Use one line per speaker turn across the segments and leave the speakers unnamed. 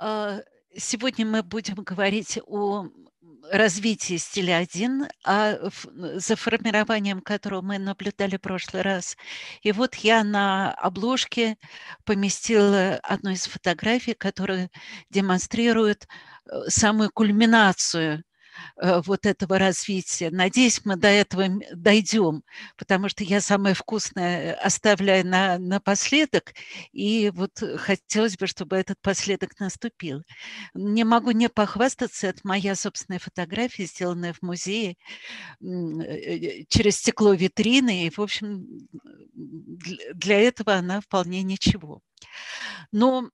А, сегодня мы будем говорить о развитии стиля 1, а за формированием которого мы наблюдали в прошлый раз. И вот я на обложке поместила одну из фотографий, которая демонстрирует э, самую кульминацию Э, вот этого развития. Надеюсь, мы до этого дойдем, потому что я самое вкусное э, оставляю на, напоследок, и вот хотелось бы, чтобы этот последок наступил. Не могу не похвастаться, это моя собственная фотография, сделанная в музее э, через стекло витрины, и, в общем, для этого она вполне ничего. Но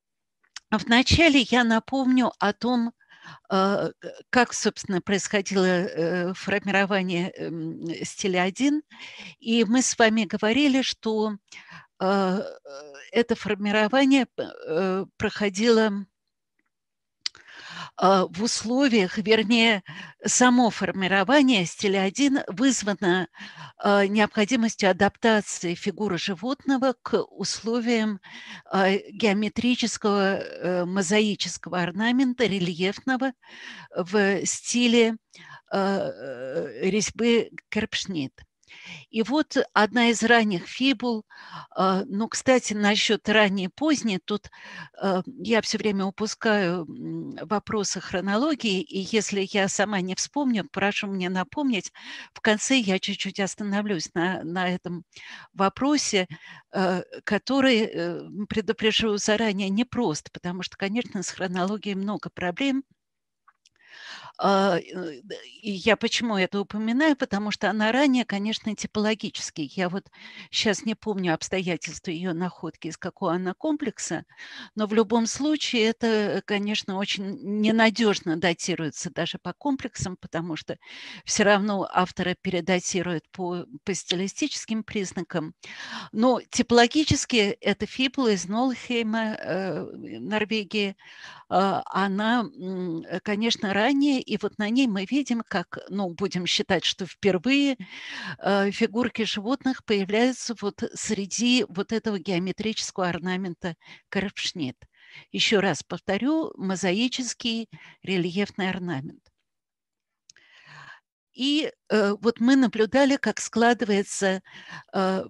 Вначале я напомню о том, а, э, как, собственно, происходило э, формирование эм, стиля 1. И мы с вами говорили, что а, э, это формирование проходило а, в условиях, вернее, само формирование стиля 1 вызвано а, необходимостью адаптации фигуры животного к условиям а, геометрического э, мозаического орнамента, рельефного в стиле э, резьбы Керпшнит. И вот одна из ранних фибул, а, ну, кстати, насчет ранней поздней, тут а, я все время упускаю вопросы хронологии, и если я сама не вспомню, прошу мне напомнить, в конце я чуть-чуть остановлюсь на, на этом вопросе, а, который, э, предупрежу заранее, непрост, потому что, конечно, с хронологией много проблем, а, э, я почему это упоминаю? Потому что она ранее, конечно, типологически. Я вот сейчас не помню обстоятельства ее находки, из какого она комплекса, но в любом случае это, конечно, очень ненадежно датируется даже по комплексам, потому что все равно автора передатируют по, по стилистическим признакам. Но типологически это Фибла из Нолхейма, э, Норвегии. А, она, э, конечно, ранее и вот на ней мы видим, как, ну, будем считать, что впервые э, фигурки животных появляются вот среди вот этого геометрического орнамента карпшнит. Еще раз повторю, мозаический рельефный орнамент. И э, вот мы наблюдали, как складывается э,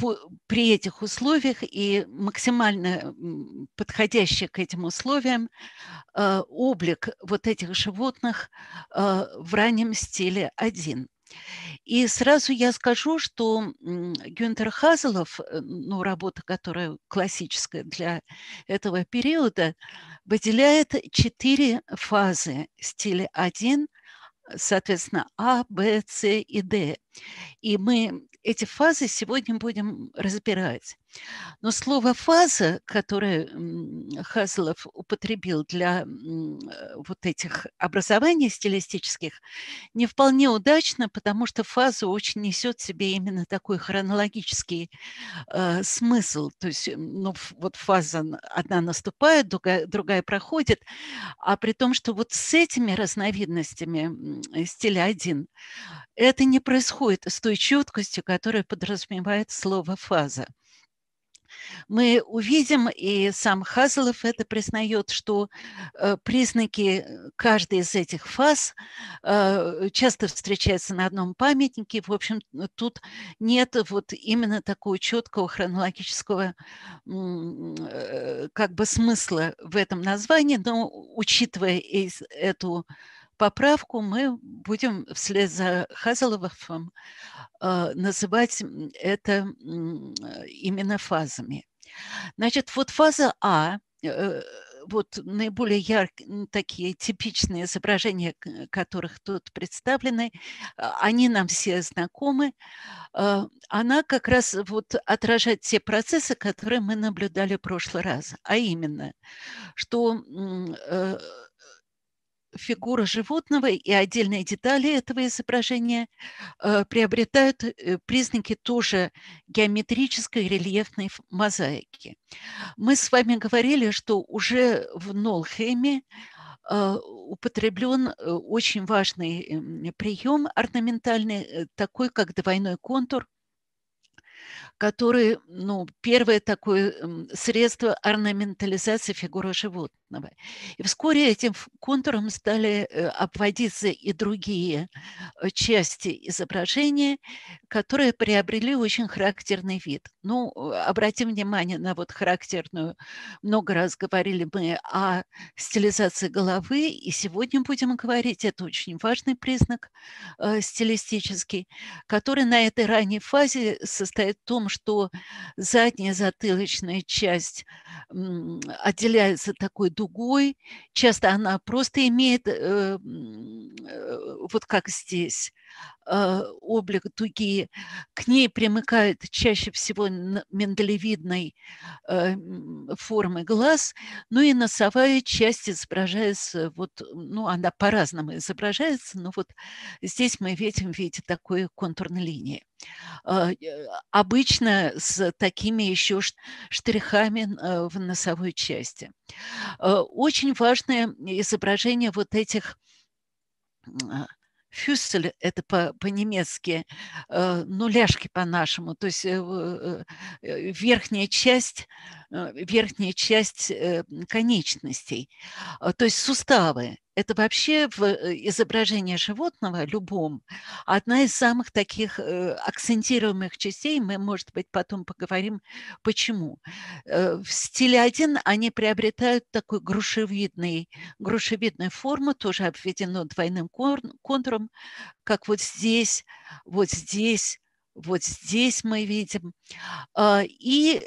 по, при этих условиях и максимально подходящий к этим условиям э, облик вот этих животных э, в раннем стиле один. И сразу я скажу, что Гюнтер Хазелов, э, ну, работа, которая классическая для этого периода, выделяет четыре фазы стиля 1, соответственно, А, Б, С и Д. И мы эти фазы сегодня будем разбирать. Но слово «фаза», которое Хазлов употребил для э, вот этих образований стилистических, не вполне удачно, потому что фаза очень несет в себе именно такой хронологический э, смысл. То есть ну, вот фаза одна наступает, другая, другая проходит, а при том, что вот с этими разновидностями э, стиля один это не происходит с той четкостью, которая подразумевает слово «фаза» мы увидим, и сам Хазлов это признает, что э, признаки э, каждой из этих фаз э, часто встречаются на одном памятнике. В общем, тут нет вот именно такого четкого хронологического как бы смысла в этом названии, но учитывая эту поправку мы будем вслед за Хазаловым а, называть это э, именно фазами. Значит, вот фаза А э, вот наиболее яркие, такие типичные изображения, которых тут представлены, а, они нам все знакомы. А, она как раз вот отражает те процессы, которые мы наблюдали в прошлый раз. А именно, что э, фигура животного и отдельные детали этого изображения э, приобретают э, признаки тоже геометрической рельефной мозаики. Мы с вами говорили, что уже в Нолхеме э, употреблен очень важный эм, прием орнаментальный, такой как двойной контур – которые, ну, первое такое средство орнаментализации фигуры животного. И вскоре этим контуром стали э, обводиться и другие э, части изображения, которые приобрели очень характерный вид. Ну, э, обратим внимание на вот характерную, много раз говорили мы о стилизации головы, и сегодня будем говорить, это очень важный признак э, стилистический, который на этой ранней фазе состоит в том, что задняя затылочная часть отделяется такой дугой, часто она просто имеет, э, э, вот как здесь, Э, облик дуги. К ней примыкает чаще всего миндалевидной э, формы глаз, ну и носовая часть изображается, вот, ну она по-разному изображается, но вот здесь мы видим в виде такой контурной линии. Э, обычно с такими еще штрихами в носовой части. Очень важное изображение вот этих фюсель – это по, по-немецки, э, нуляшки по-нашему, то есть э, э, э, верхняя часть Э, верхняя часть э, конечностей, а, то есть суставы. Это вообще в э, изображении животного любом одна из самых таких акцентируемых частей. Мы, может быть, потом поговорим, почему. В стиле 1 они приобретают такую грушевидную грушевидную форму, тоже обведено двойным контуром, как вот здесь, вот здесь, вот здесь мы видим. А, и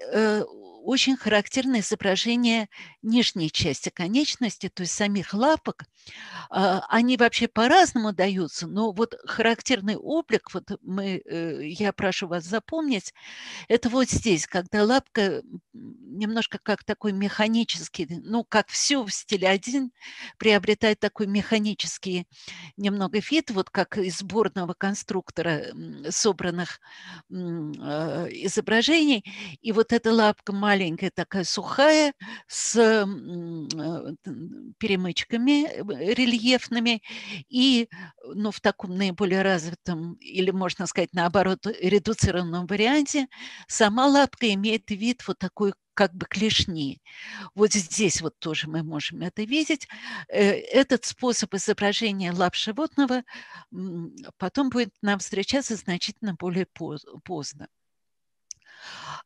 очень характерное изображение нижней части конечности, то есть самих лапок. А, они вообще по-разному даются, но вот характерный облик, вот мы, э, я прошу вас запомнить, это вот здесь, когда лапка немножко как такой механический, ну, как все в стиле один, приобретает такой механический немного вид, вот как из сборного конструктора собранных э, изображений. И вот эта лапка маленькая, маленькая такая сухая, с э, перемычками э, рельефными, и ну, в таком наиболее развитом, или можно сказать наоборот, редуцированном варианте, сама лапка имеет вид вот такой как бы клешни. Вот здесь вот тоже мы можем это видеть. Э, этот способ изображения лап животного потом будет нам встречаться значительно более поздно.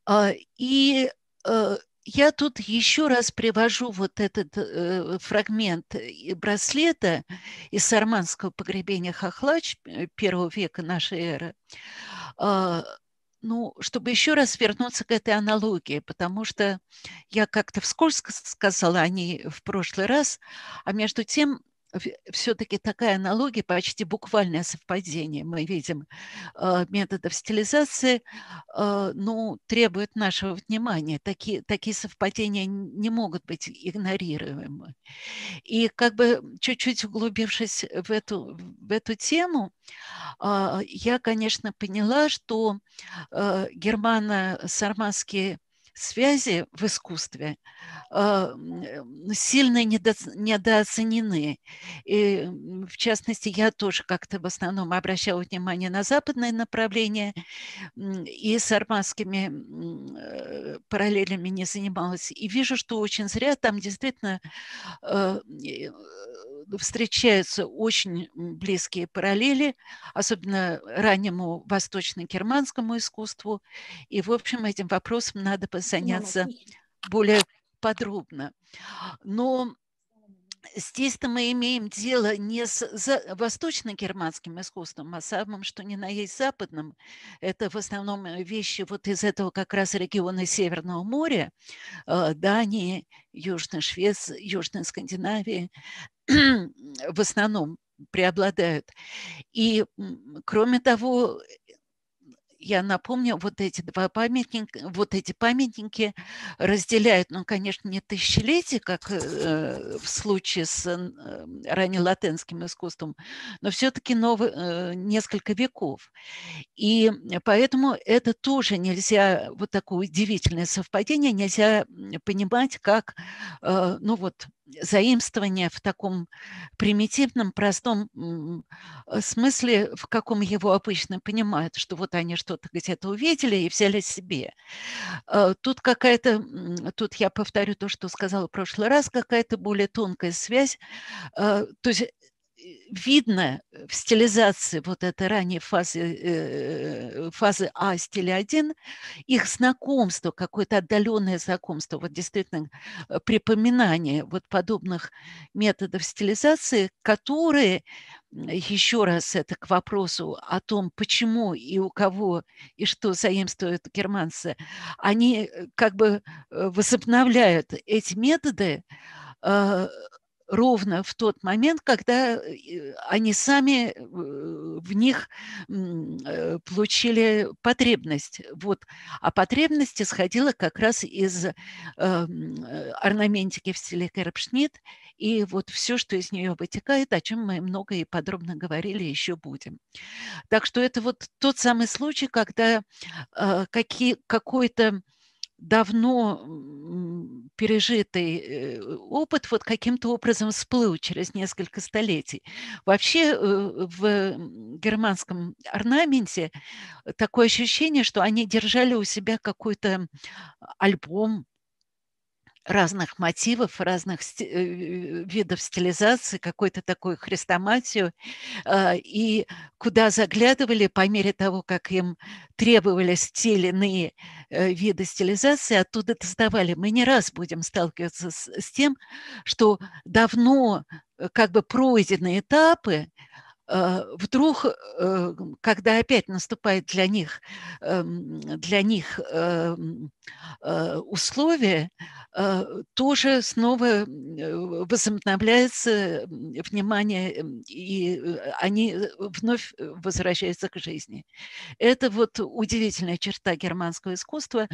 А, и Э, я тут еще раз привожу вот этот э, фрагмент браслета из сарманского погребения Хохлач э, первого века нашей эры, э, ну, чтобы еще раз вернуться к этой аналогии, потому что я как-то вскользь сказала о ней в прошлый раз, а между тем все-таки такая аналогия, почти буквальное совпадение мы видим а, методов стилизации, а, ну, требует нашего внимания. Такие, такие совпадения не могут быть игнорируемы. И как бы чуть-чуть углубившись в эту, в эту тему, а, я, конечно, поняла, что германа сарманские связи в искусстве а, э, сильно недооценены. И, в частности, я тоже как-то в основном обращала внимание на западное направление и с арманскими э, параллелями не занималась. И вижу, что очень зря там действительно а, э, встречаются очень близкие параллели, особенно раннему восточно-германскому искусству. И, в общем, этим вопросом надо заняться более подробно. Но Здесь-то мы имеем дело не с восточно-германским искусством, а самым, что ни на есть, западным. Это в основном э, вещи вот из этого как раз региона Северного моря, э, Дании, Южной Швеции, Южной Скандинавии. в основном преобладают. И, кроме того, я напомню, вот эти два памятника, вот эти памятники разделяют, ну, конечно, не тысячелетия, как э, в случае с э, раннелатенским искусством, но все-таки э, несколько веков. И поэтому это тоже нельзя, вот такое удивительное совпадение, нельзя понимать, как, э, ну вот, заимствование в таком примитивном, простом э, смысле, в каком его обычно понимают, что вот они что-то где-то увидели и взяли себе. Э, тут какая-то, тут я повторю то, что сказала в прошлый раз, какая-то более тонкая связь. Э, то есть видно э, в стилизации вот этой ранней фазы, э, фазы А, стиля 1, их знакомство, какое-то отдаленное знакомство, вот действительно э, припоминание вот подобных методов стилизации, которые, еще раз это к вопросу о том, почему и у кого и что заимствуют германцы, они как бы возобновляют эти методы, а, ровно в тот момент, когда э, они сами э, в них э, получили потребность. Вот. А потребность исходила как раз из орнаментики в стиле Керпшнит и вот все, что из нее вытекает, о чем мы много и подробно говорили, еще будем. Так что это вот тот самый случай, когда какие, какой-то давно пережитый э, опыт вот каким-то образом всплыл через несколько столетий. Вообще э, в германском орнаменте э, такое ощущение, что они держали у себя какой-то альбом разных мотивов, разных э, видов стилизации, какой то такой хрестоматию. А, и куда заглядывали, по мере того, как им требовались те иные э, виды стилизации, оттуда доставали. Мы не раз будем сталкиваться с, с тем, что давно э, как бы пройденные этапы, Э, вдруг, э, когда опять наступает для них, эм, для них эм, э, условие, тоже снова возобновляется внимание, эм, и они вновь возвращаются к жизни. Это вот удивительная черта германского искусства,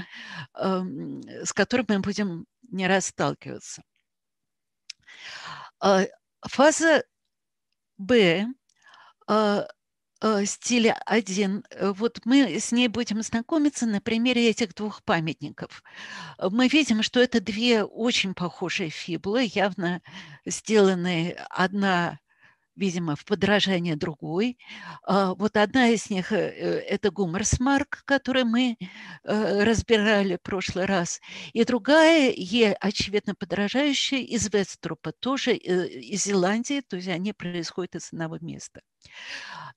с которой мы будем не раз сталкиваться. Фаза Б а, а, стиле один. Вот мы с ней будем знакомиться на примере этих двух памятников. Мы видим, что это две очень похожие фибулы, явно сделанные одна видимо, в подражание другой. А, вот одна из них э, – это Гумерсмарк, который мы э, разбирали в прошлый раз. И другая, ей, очевидно, подражающая, из Веструпа, тоже э, из Зеландии, то есть они происходят из одного места.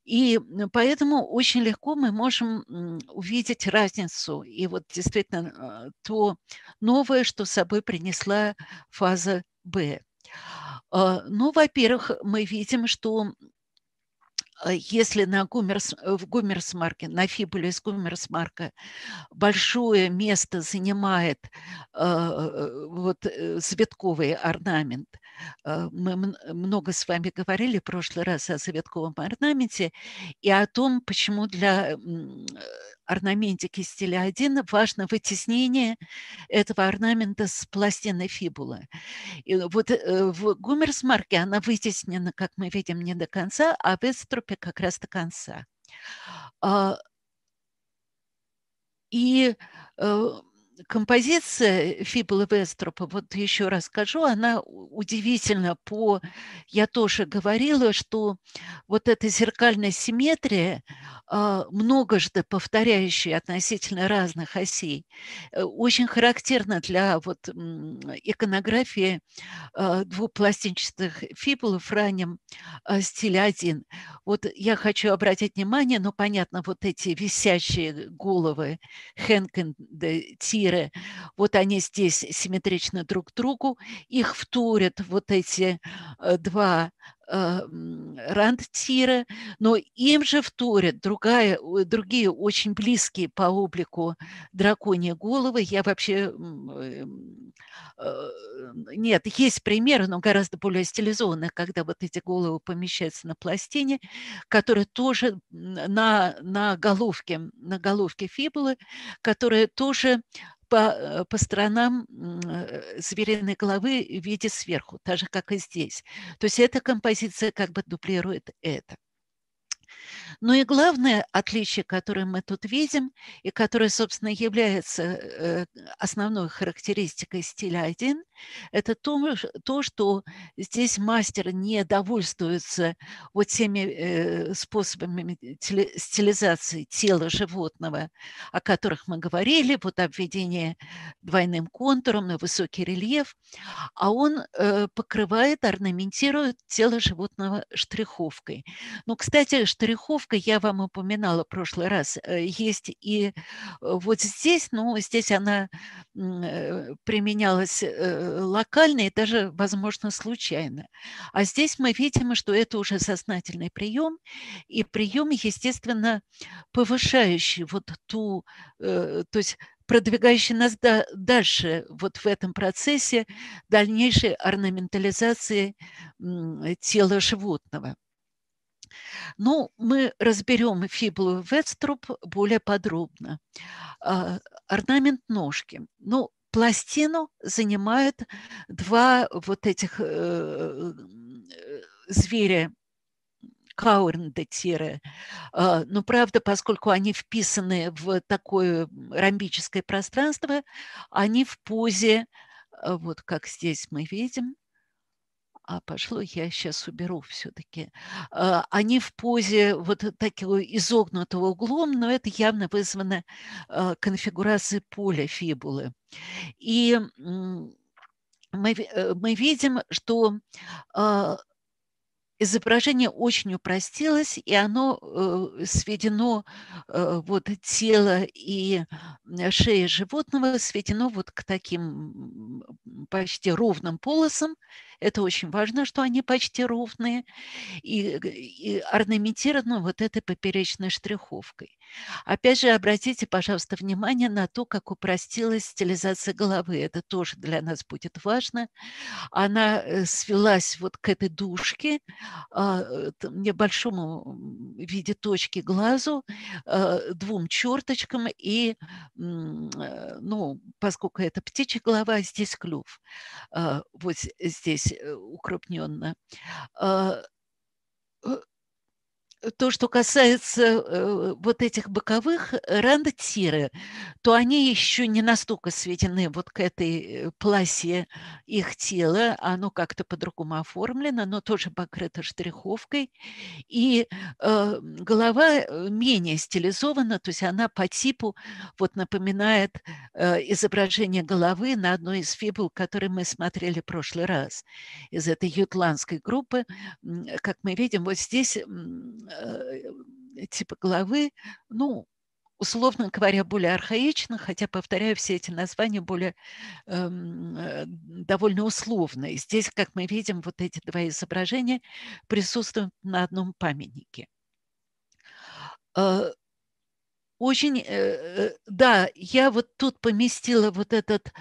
И поэтому очень легко мы можем увидеть разницу. И вот действительно а, то новое, что с собой принесла фаза Б. А, ну, во-первых, мы видим, что а, если на Гумерс, э, в Гумерсмарке, на Фибуле из Гумерсмарка большое место занимает а, э, вот цветковый орнамент, а, мы много с вами говорили в прошлый раз о советковом орнаменте и о том, почему для орнаментике стиля 1 важно вытеснение этого орнамента с пластины фибулы. И вот э, в Гумерсмарке она вытеснена, как мы видим, не до конца, а в Эструпе как раз до конца. А, и э, композиция Фибла Вестропа, вот еще раз скажу, она удивительно по... Я тоже говорила, что вот эта зеркальная симметрия, а, многожды повторяющая относительно разных осей, э, очень характерна для вот иконографии а, двупластинчатых фибул в раннем а, стиле 1. Вот я хочу обратить внимание, ну, понятно, вот эти висящие головы Хэнкенда, Ти миры. Вот они здесь симметрично друг другу, их вторят вот эти э, два э, рандтира, но им же вторят другая, другие очень близкие по облику драконьи головы. Я вообще... Э, нет, есть примеры, но гораздо более стилизованные, когда вот эти головы помещаются на пластине, которые тоже на, на головке, на головке фибулы, которые тоже по, э, по сторонам э, звериной головы в виде сверху, так же, как и здесь. То есть эта композиция как бы дублирует это. Но ну и главное отличие, которое мы тут видим, и которое, собственно, является э, основной характеристикой стиля 1, это то, то что здесь мастер не довольствуется вот теми э, способами стилизации тела животного, о которых мы говорили, вот обведение двойным контуром на высокий рельеф, а он э, покрывает, орнаментирует тело животного штриховкой. Ну, кстати, штрихов добавка, я вам упоминала в прошлый раз, э, есть и э, вот здесь, ну, здесь она э, применялась локально и даже, возможно, случайно. А здесь мы видим, что это уже сознательный прием, и прием, естественно, повышающий вот ту, то есть продвигающий нас дальше вот в этом процессе дальнейшей орнаментализации тела животного. Ну, мы разберем фибулу Ветструп более подробно. А, орнамент ножки. Ну, пластину занимают два вот этих э, э, зверя каурнда Но ну, правда, поскольку они вписаны в такое ромбическое пространство, они в позе, а, вот как здесь мы видим, а пожалуй, я сейчас уберу все-таки. А, они в позе вот такого изогнутого углом, но это явно вызвано а, конфигурацией поля фибулы. И мы, э, мы видим, что а, изображение очень упростилось, и оно э, сведено, э, вот тело и шея животного сведено вот к таким почти ровным полосам, это очень важно, что они почти ровные и, и орнаментированы вот этой поперечной штриховкой. Опять же, обратите, пожалуйста, внимание на то, как упростилась стилизация головы. Это тоже для нас будет важно. Она э, свелась вот к этой дужке, а, э, небольшому в виде точки глазу, а, двум черточкам и, э, ну, поскольку это птичья голова, здесь клюв. А, вот здесь укрупненно а, э, то, что касается э, вот этих боковых э, рандатиры, то они еще не настолько сведены вот к этой э, пласе их тела, оно как-то по-другому оформлено, но тоже покрыто штриховкой, и э, голова менее стилизована, то есть она по типу вот напоминает э, изображение головы на одной из фибул, которые мы смотрели в прошлый раз из этой ютландской группы. Как мы видим, вот здесь Э, э, типа головы, ну, условно говоря, более архаично, хотя, повторяю, все эти названия более эм, э, довольно условные. Здесь, как мы видим, вот эти два изображения присутствуют на одном памятнике. Э, очень, э, э, да, я вот тут поместила вот этот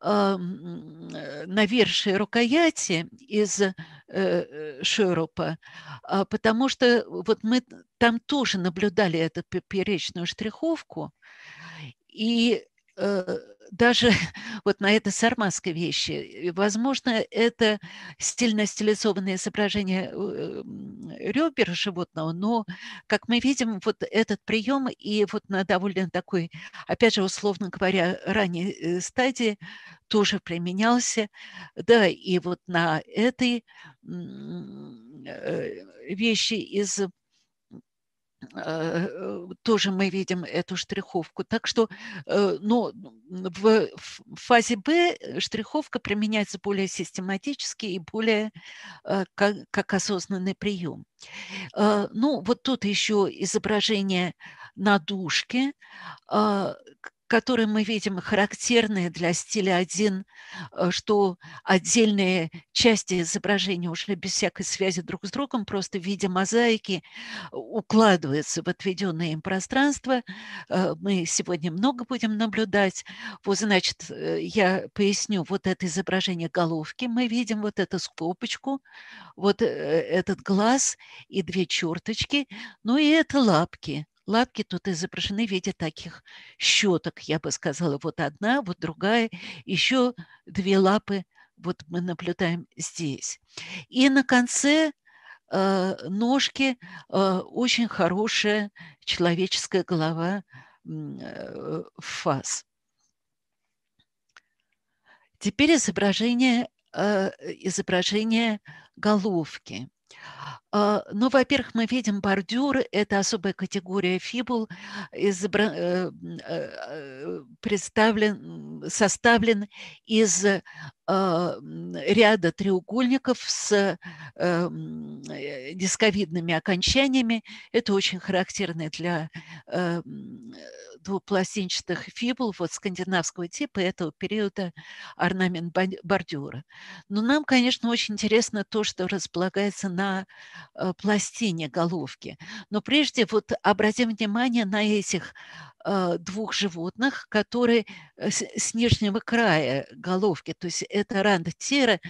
а, э, навершие рукояти из э, Шурупа, а, потому что вот мы там тоже наблюдали эту поперечную штриховку, и Э, даже вот на это сарматской вещи. Возможно, это стильно стилизованное изображение э, ребер животного, но, как мы видим, вот этот прием и вот на довольно такой, опять же, условно говоря, ранней э, стадии тоже применялся. Да, и вот на этой вещи из Э, э, тоже мы видим эту штриховку. Так что ну, в фазе Б штриховка применяется более систематически и более как, как осознанный прием. Ну, вот тут еще изображение на дужке, которые мы видим характерные для стиля 1, э, что отдельные части изображения уже без всякой связи друг с другом, просто в виде мозаики укладываются в отведенное им пространство. Э, мы сегодня много будем наблюдать. Вот, значит, э, я поясню, вот это изображение головки, мы видим вот эту скобочку, вот этот глаз и две черточки, ну и это лапки. Лапки тут изображены в виде таких щеток, я бы сказала. Вот одна, вот другая, еще две лапы вот мы наблюдаем здесь. И на конце э, ножки э, очень хорошая человеческая голова э, фаз. Теперь изображение, э, изображение головки. А, ну, во-первых, мы видим бордюры, это особая категория фибул, избра... Э, э, э, представлен, составлен из а, ряда треугольников с дисковидными окончаниями. Это очень характерно для двупластинчатых фибул вот скандинавского типа этого периода орнамент бордюра. Но нам, конечно, очень интересно то, что располагается на Э, пластине головки. Но прежде вот обратим внимание на этих э, двух животных, которые э, с нижнего края головки, то есть это рандотиры,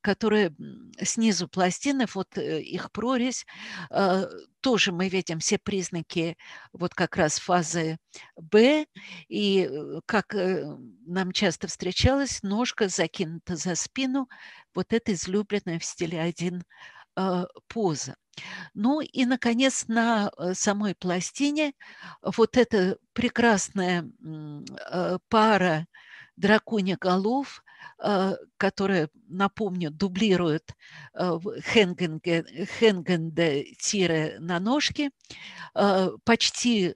которые снизу пластины, вот их прорезь, тоже мы видим все признаки вот как раз фазы Б, и как нам часто встречалось, ножка закинута за спину, вот это излюбленное в стиле 1 а, поза. Ну и, наконец, на э, самой пластине вот эта прекрасная а, пара драконья голов, а, которая, напомню, дублирует Хенгенде тире на ножке, почти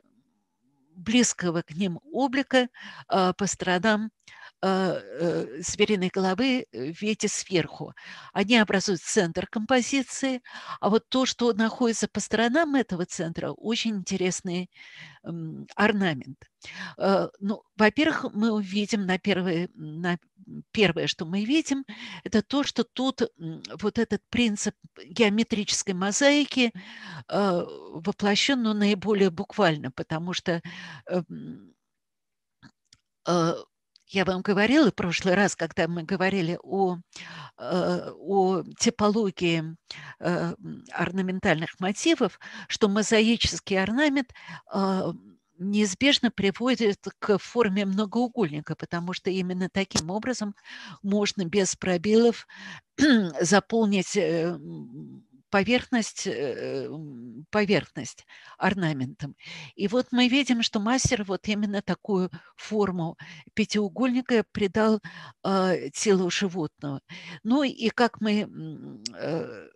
близкого к ним облика по сторонам звериной а, э, головы э, видите сверху. Они образуют центр композиции, а вот то, что находится по сторонам этого центра, очень интересный орнамент. Э, ну, во-первых, мы увидим на первое, на первое, что мы видим, это то, что тут вот этот принцип геометрической мозаики воплощен ну, наиболее буквально, потому что я вам говорила в прошлый раз, когда мы говорили о, э, о типологии э, орнаментальных мотивов, что мозаический орнамент э, неизбежно приводит к форме многоугольника, потому что именно таким образом можно без пробелов заполнить поверхность, э, поверхность орнаментом. И вот мы видим, что мастер вот именно такую форму пятиугольника придал а, телу животного. Ну и как мы э,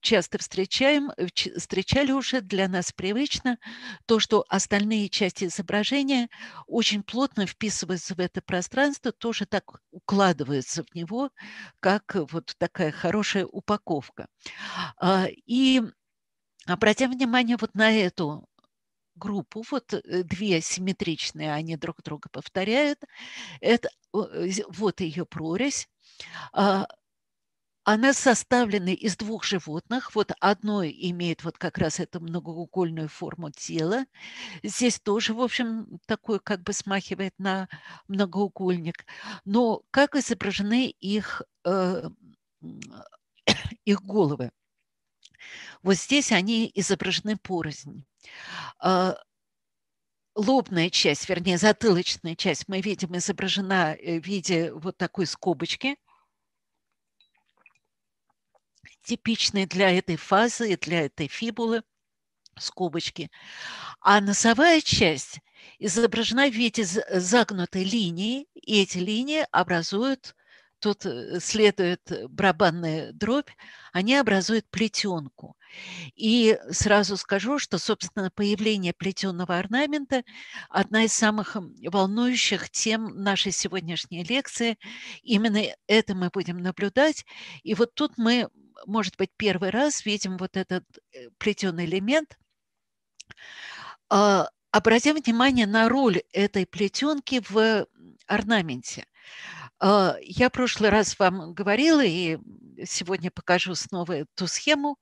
часто встречаем, э, встречали уже для нас привычно, то, что остальные части изображения очень плотно вписываются в это пространство, тоже так укладываются в него, как вот такая хорошая упаковка. А, и обратим внимание вот на эту группу, вот э, две симметричные, они друг друга повторяют. Это э, вот ее прорезь. А, она составлена из двух животных. Вот одно имеет вот как раз эту многоугольную форму тела. Здесь тоже, в общем, такой как бы смахивает на многоугольник. Но как изображены их, э, их головы? Вот здесь они изображены порознь а, лобная часть, вернее, затылочная часть мы видим изображена э, в виде вот такой скобочки, типичные для этой фазы и для этой фибулы скобочки. А носовая часть изображена в виде загнутой линии, и эти линии образуют, тут э, следует барабанная дробь, они образуют плетенку. И сразу скажу, что, собственно, появление плетеного орнамента – одна из самых волнующих тем нашей сегодняшней лекции. Именно это мы будем наблюдать. И вот тут мы может быть, первый раз видим вот этот э, плетеный элемент, а, обратим внимание на роль этой плетенки в орнаменте. А, я в прошлый раз вам говорила, и сегодня покажу снова ту схему,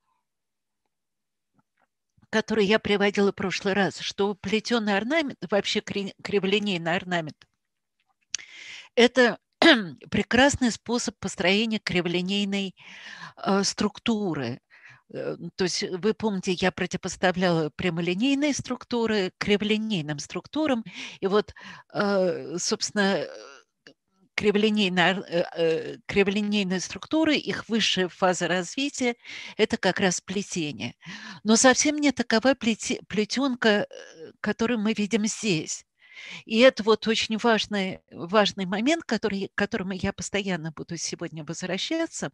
которую я приводила в прошлый раз, что плетеный орнамент, вообще криволинейный орнамент, это прекрасный способ построения криволинейной э, структуры. Э, то есть э, вы помните, я противопоставляла прямолинейные структуры криволинейным структурам. И вот, собственно, криволинейные, криволинейные структуры, их высшая фаза развития – это как раз плетение. Но совсем не такова плетенка, которую мы видим здесь. И это вот очень важный, важный момент, который, к которому я постоянно буду сегодня возвращаться,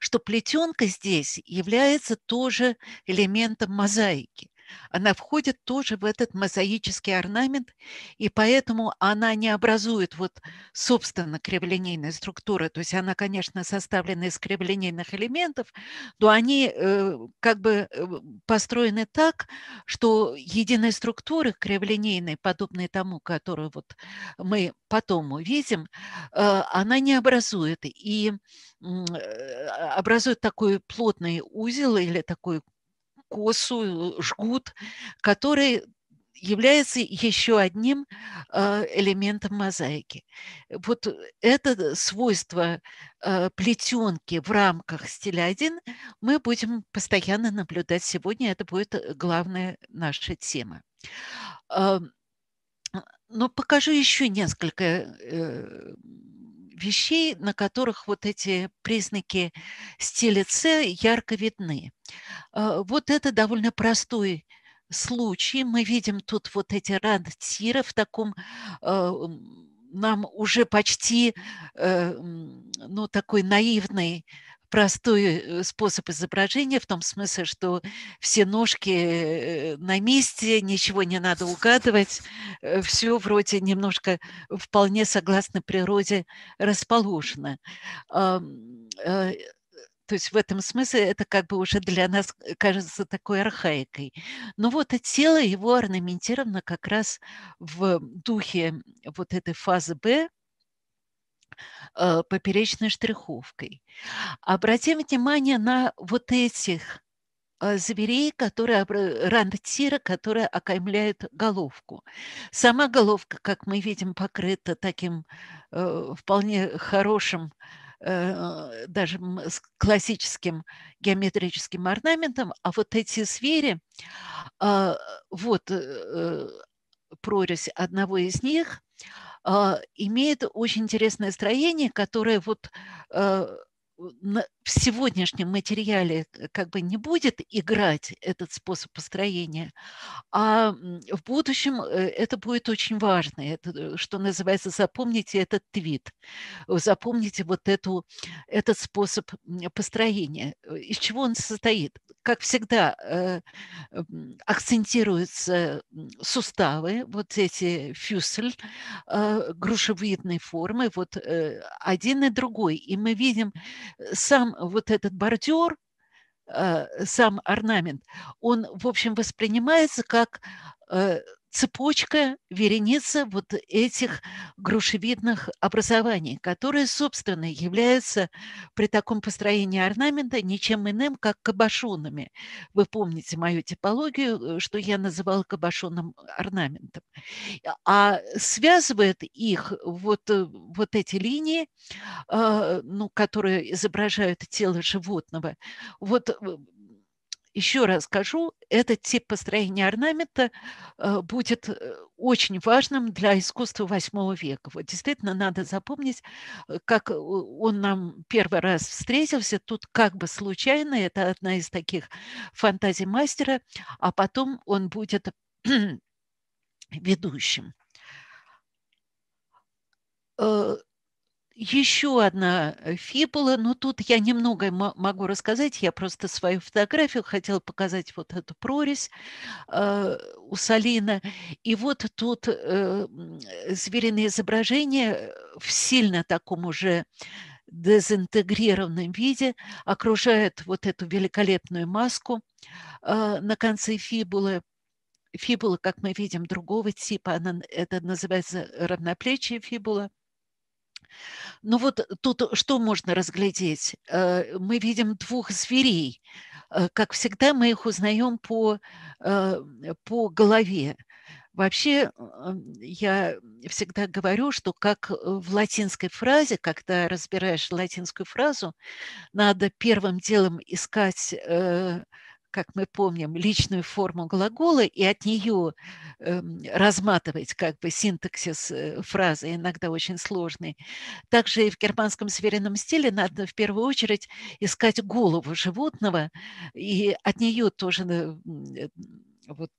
что плетенка здесь является тоже элементом мозаики она входит тоже в этот мозаический орнамент, и поэтому она не образует вот, собственно, криволинейной структуры. То есть она, конечно, составлена из криволинейных элементов, но они э, как бы э, построены так, что единой структуры криволинейной, подобной тому, которую вот мы потом увидим, э, она не образует. И э, образует такой плотный узел или такой косу, жгут, который является еще одним а, элементом мозаики. Вот это свойство а, плетенки в рамках стиля 1 мы будем постоянно наблюдать сегодня. Это будет э, главная наша тема. Но покажу еще несколько э, вещей, на которых вот эти признаки стиля С ярко видны. А, вот это довольно простой случай. Мы видим тут вот эти рандтиры в таком а, нам уже почти э, ну, такой наивный простой э, способ изображения в том смысле, что все ножки э, на месте, ничего не надо угадывать, э, все вроде немножко вполне согласно природе расположено. То есть в этом смысле это как бы уже для нас кажется такой архаикой. Но вот и тело его орнаментировано как раз в духе вот этой фазы Б, Э, поперечной штриховкой. Обратим внимание на вот этих э, зверей, которые, рантира, которые окаймляют головку. Сама головка, как мы видим, покрыта таким э, вполне хорошим, э, даже классическим геометрическим орнаментом, а вот эти звери, вот прорезь одного из них а, имеет очень интересное строение, которое вот э, в сегодняшнем материале э, как бы не будет играть этот способ построения, а в будущем э, это будет очень важно. Это, э, что называется, запомните этот твит, запомните вот эту, этот способ построения, из чего он состоит. Как всегда, акцентируются суставы, вот эти фюсель, грушевидной формы, вот один и другой. И мы видим сам вот этот бордюр, э, сам орнамент, он, в общем, воспринимается как э, цепочка, вереница вот этих грушевидных образований, которые, собственно, являются при таком построении орнамента ничем иным, как кабашонами. Вы помните мою типологию, э, что я называла кабашоном орнаментом. А, а связывает их вот, э, вот эти линии, а, ну, которые изображают тело животного, вот э, еще раз скажу, этот тип построения орнамента э, будет э, очень важным для искусства восьмого века. Вот действительно надо запомнить, э, как он нам первый раз встретился, тут как бы случайно, это одна из таких фантазий мастера, а потом он будет ведущим еще одна э, фибула, но тут я немного могу рассказать, я просто свою фотографию хотела показать вот эту прорезь э, у Салина. И вот тут э, э, звериное изображение в сильно таком уже дезинтегрированном виде окружает вот эту великолепную маску э, на конце фибулы. Фибула, как мы видим, другого типа, она, это называется равноплечие фибула – ну вот тут что можно разглядеть? Э, мы видим двух зверей. Э, как всегда, мы их узнаем по, э, по голове. Вообще, я всегда говорю, что как в латинской фразе, когда разбираешь латинскую фразу, надо первым делом искать как мы помним, личную форму глагола и от нее э, эм, разматывать как бы синтаксис э, фразы, иногда очень сложный. Также и в германском сверенном стиле надо в первую очередь искать голову животного и от нее тоже э, э вот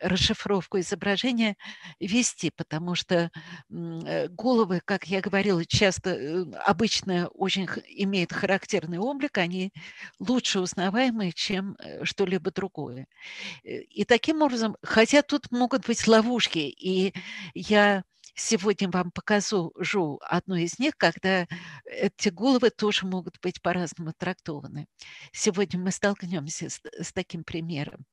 расшифровку изображения вести, потому что э, головы, как я говорила, часто э, обычно очень имеют характерный облик, они лучше узнаваемые, чем э, что-либо другое. И таким образом, хотя тут могут быть ловушки, и я Сегодня вам покажу одну из них, когда эти головы тоже могут быть по-разному трактованы. Сегодня мы столкнемся с, с таким примером.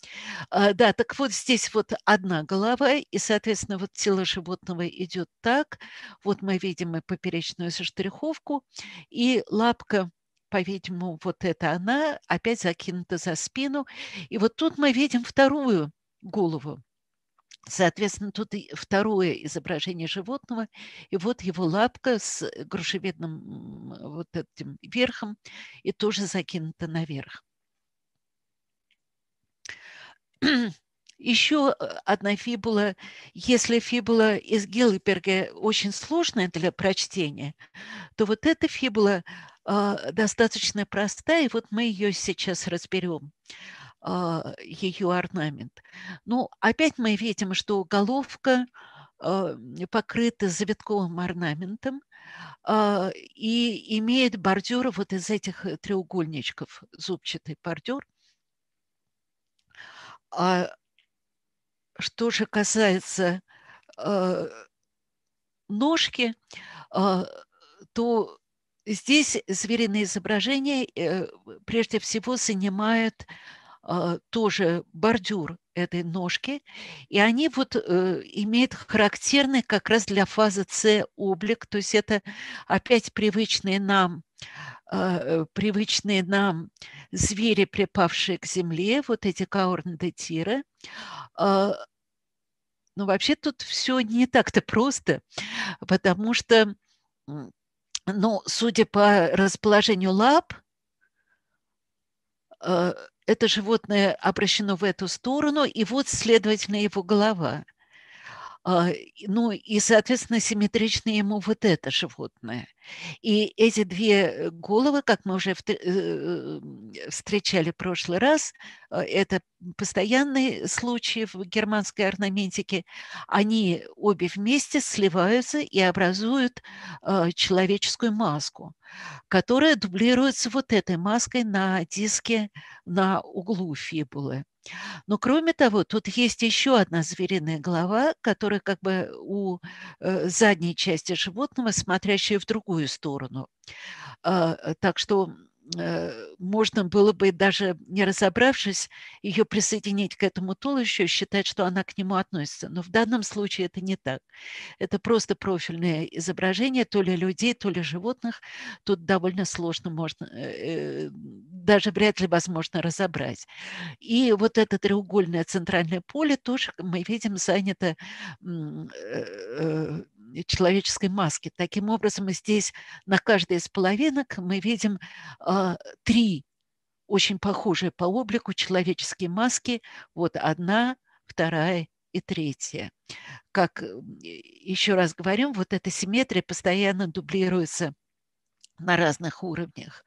А, да, так вот здесь вот одна голова, и, соответственно, вот тело животного идет так. Вот мы видим и поперечную заштриховку, и лапка по-видимому, вот это она, опять закинута за спину. И вот тут мы видим вторую голову. Соответственно, тут и второе изображение животного, и вот его лапка с э, грушевидным вот этим верхом и тоже закинута наверх. Еще э, одна фибула. Если фибула из Гиллиберга очень сложная для прочтения, то вот эта фибула э, достаточно простая, и вот мы ее сейчас разберем. А, ее орнамент. Ну, опять мы видим, что головка а, покрыта завитковым орнаментом а, и имеет бордюр вот из этих э, треугольничков, зубчатый бордюр. А что же касается ножки, то здесь звериные изображения э, прежде всего занимают а, тоже бордюр этой ножки, и они вот э, имеют характерный как раз для фазы С облик, то есть это опять привычные нам а, э, привычные нам звери, припавшие к земле, вот эти каорн Э, но вообще тут все не так-то просто, потому что ну, судя по расположению лап, Э, это животное обращено в эту сторону, и вот, следовательно, его голова. А, ну и, соответственно, симметрично ему вот это животное. И эти две головы, как мы уже э, встречали в прошлый раз, а, это постоянный случай в германской орнаментике, они обе вместе сливаются и образуют а, человеческую маску, которая дублируется вот этой маской на диске на углу фибулы. Но кроме того, тут есть еще одна звериная голова, которая как бы у э, задней части животного, смотрящая в другую сторону. А, э, так что Э, можно было бы, даже не разобравшись, ее присоединить к этому туловищу и считать, что она к нему относится. Но в данном случае это не так. Это просто профильное изображение то ли людей, то ли животных. Тут довольно сложно можно, э, э, даже вряд ли возможно разобрать. И вот это треугольное центральное поле тоже, мы видим, занято человеческой маски. Таким образом, здесь на каждой из половинок мы видим э, три очень похожие по облику человеческие маски. Вот одна, вторая и третья. Как э, еще раз говорим, вот эта симметрия постоянно дублируется на разных уровнях.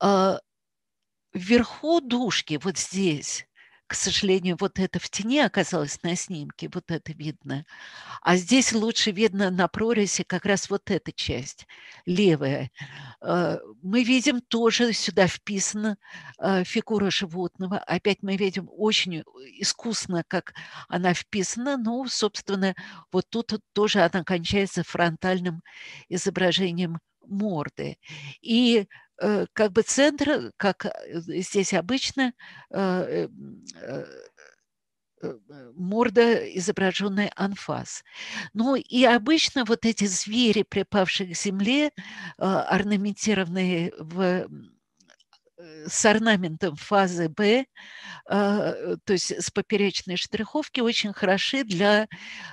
Э, вверху дужки, вот здесь, к сожалению, вот это в тени оказалось на снимке, вот это видно. А здесь лучше видно на прорези как раз вот эта часть, левая. Э, мы видим тоже сюда вписана э, фигура животного. Опять мы видим очень э, искусно, как она вписана. Ну, собственно, вот тут тоже она кончается фронтальным изображением морды. И Э, как бы центр, как э, здесь обычно, э, эм, морда, изображенная анфас. Ну и обычно вот эти звери, припавшие к земле, орнаментированные в Э, с орнаментом фазы Б, а, то есть с поперечной штриховки, очень хороши для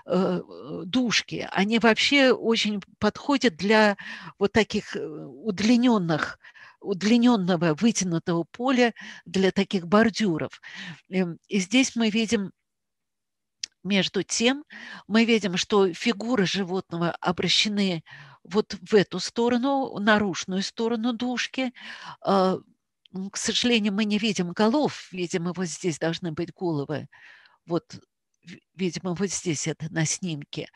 э, душки. Они вообще очень подходят для вот таких э, удлиненных удлиненного вытянутого поля для таких бордюров. Эм, и здесь мы видим между тем, мы видим, что фигуры животного обращены вот в эту сторону, наружную сторону душки. А, ну, к сожалению, мы не видим голов, видимо, вот здесь должны быть головы. Вот, видимо, вот здесь это на снимке.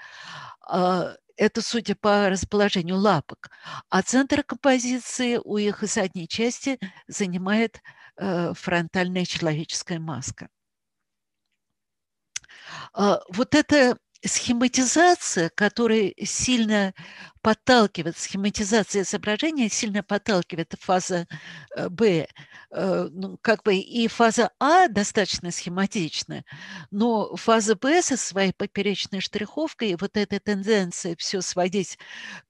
А, это судя по расположению лапок. А центр композиции у их задней части занимает э, фронтальная человеческая маска. А, вот это схематизация, которая сильно подталкивает, схематизация изображения сильно подталкивает фаза э, Б. Э, ну, как бы и фаза А достаточно схематичная, но фаза Б со своей поперечной штриховкой и вот эта тенденция все сводить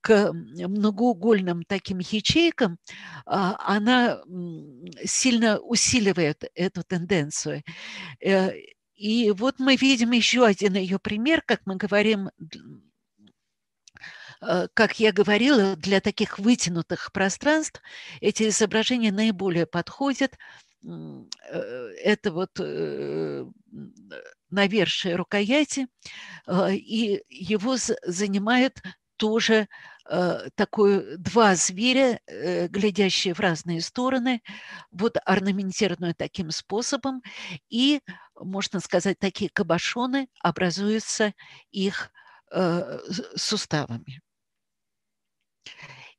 к многоугольным таким ячейкам, а, она сильно усиливает эту тенденцию. Э, и вот мы видим еще один ее пример, как мы говорим, э, как я говорила, для таких вытянутых пространств эти изображения наиболее подходят. Э, это вот э, навершие рукояти, и его занимает тоже э, такую два зверя, э, глядящие в разные стороны, вот орнаментированную таким способом, и, можно сказать, такие кабошоны образуются их э, суставами.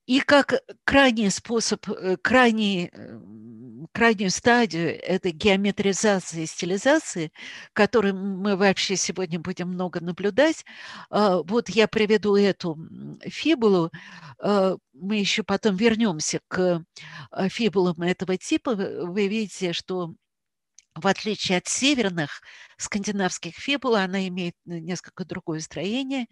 И как э, крайний способ, э, крайний, эм, крайнюю стадию этой геометризации и стилизации, которую мы вообще сегодня будем много наблюдать, а, вот я приведу эту фибулу. А, мы еще потом вернемся к э, фибулам этого типа. Вы видите, что в отличие от северных скандинавских фибул, она имеет э, несколько другое строение,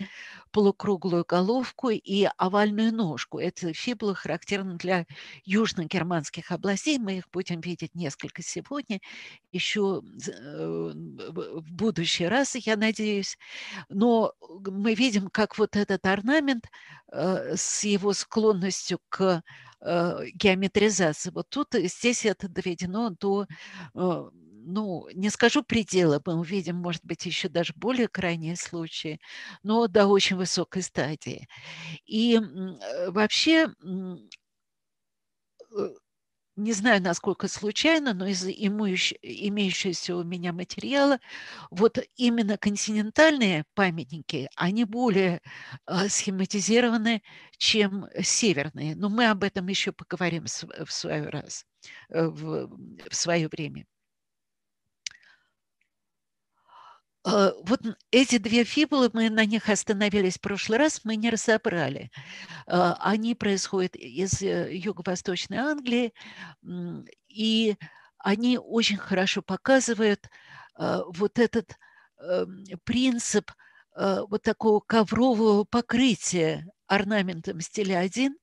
полукруглую головку и овальную ножку. Эти фибулы характерны для южно-германских областей. Мы их будем видеть несколько сегодня, еще э, в будущий раз, я надеюсь. Но мы видим, как вот этот орнамент э, с его склонностью к геометризации. Вот тут, здесь это доведено до ну, не скажу предела, мы увидим, может быть, еще даже более крайние случаи, но до очень высокой стадии. И э, вообще э, не знаю, насколько случайно, но из имеющегося у меня материала, вот именно континентальные памятники, они более а, схематизированы, чем северные. Но мы об этом еще поговорим в свой раз, э, в свое время. Э, вот эти две фибулы, мы на них остановились в прошлый раз, мы не разобрали. Э, они происходят из э, юго-восточной Англии, и они очень хорошо показывают вот этот эм, принцип вот такого коврового покрытия орнаментом стиля 1,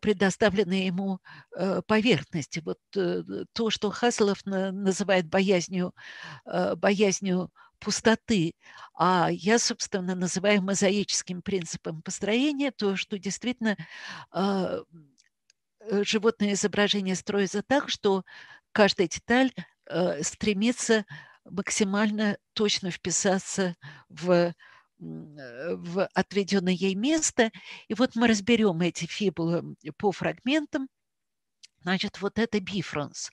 предоставленной ему поверхности. Вот то, что Хаслов называет боязнью, боязнью пустоты, а я, собственно, называю мозаическим принципом построения то, что действительно а, э, животное изображение строится так, что каждая деталь э, стремится максимально точно вписаться в э, в отведенное ей место. И вот мы разберем эти фибулы по фрагментам. Значит, вот это бифронс.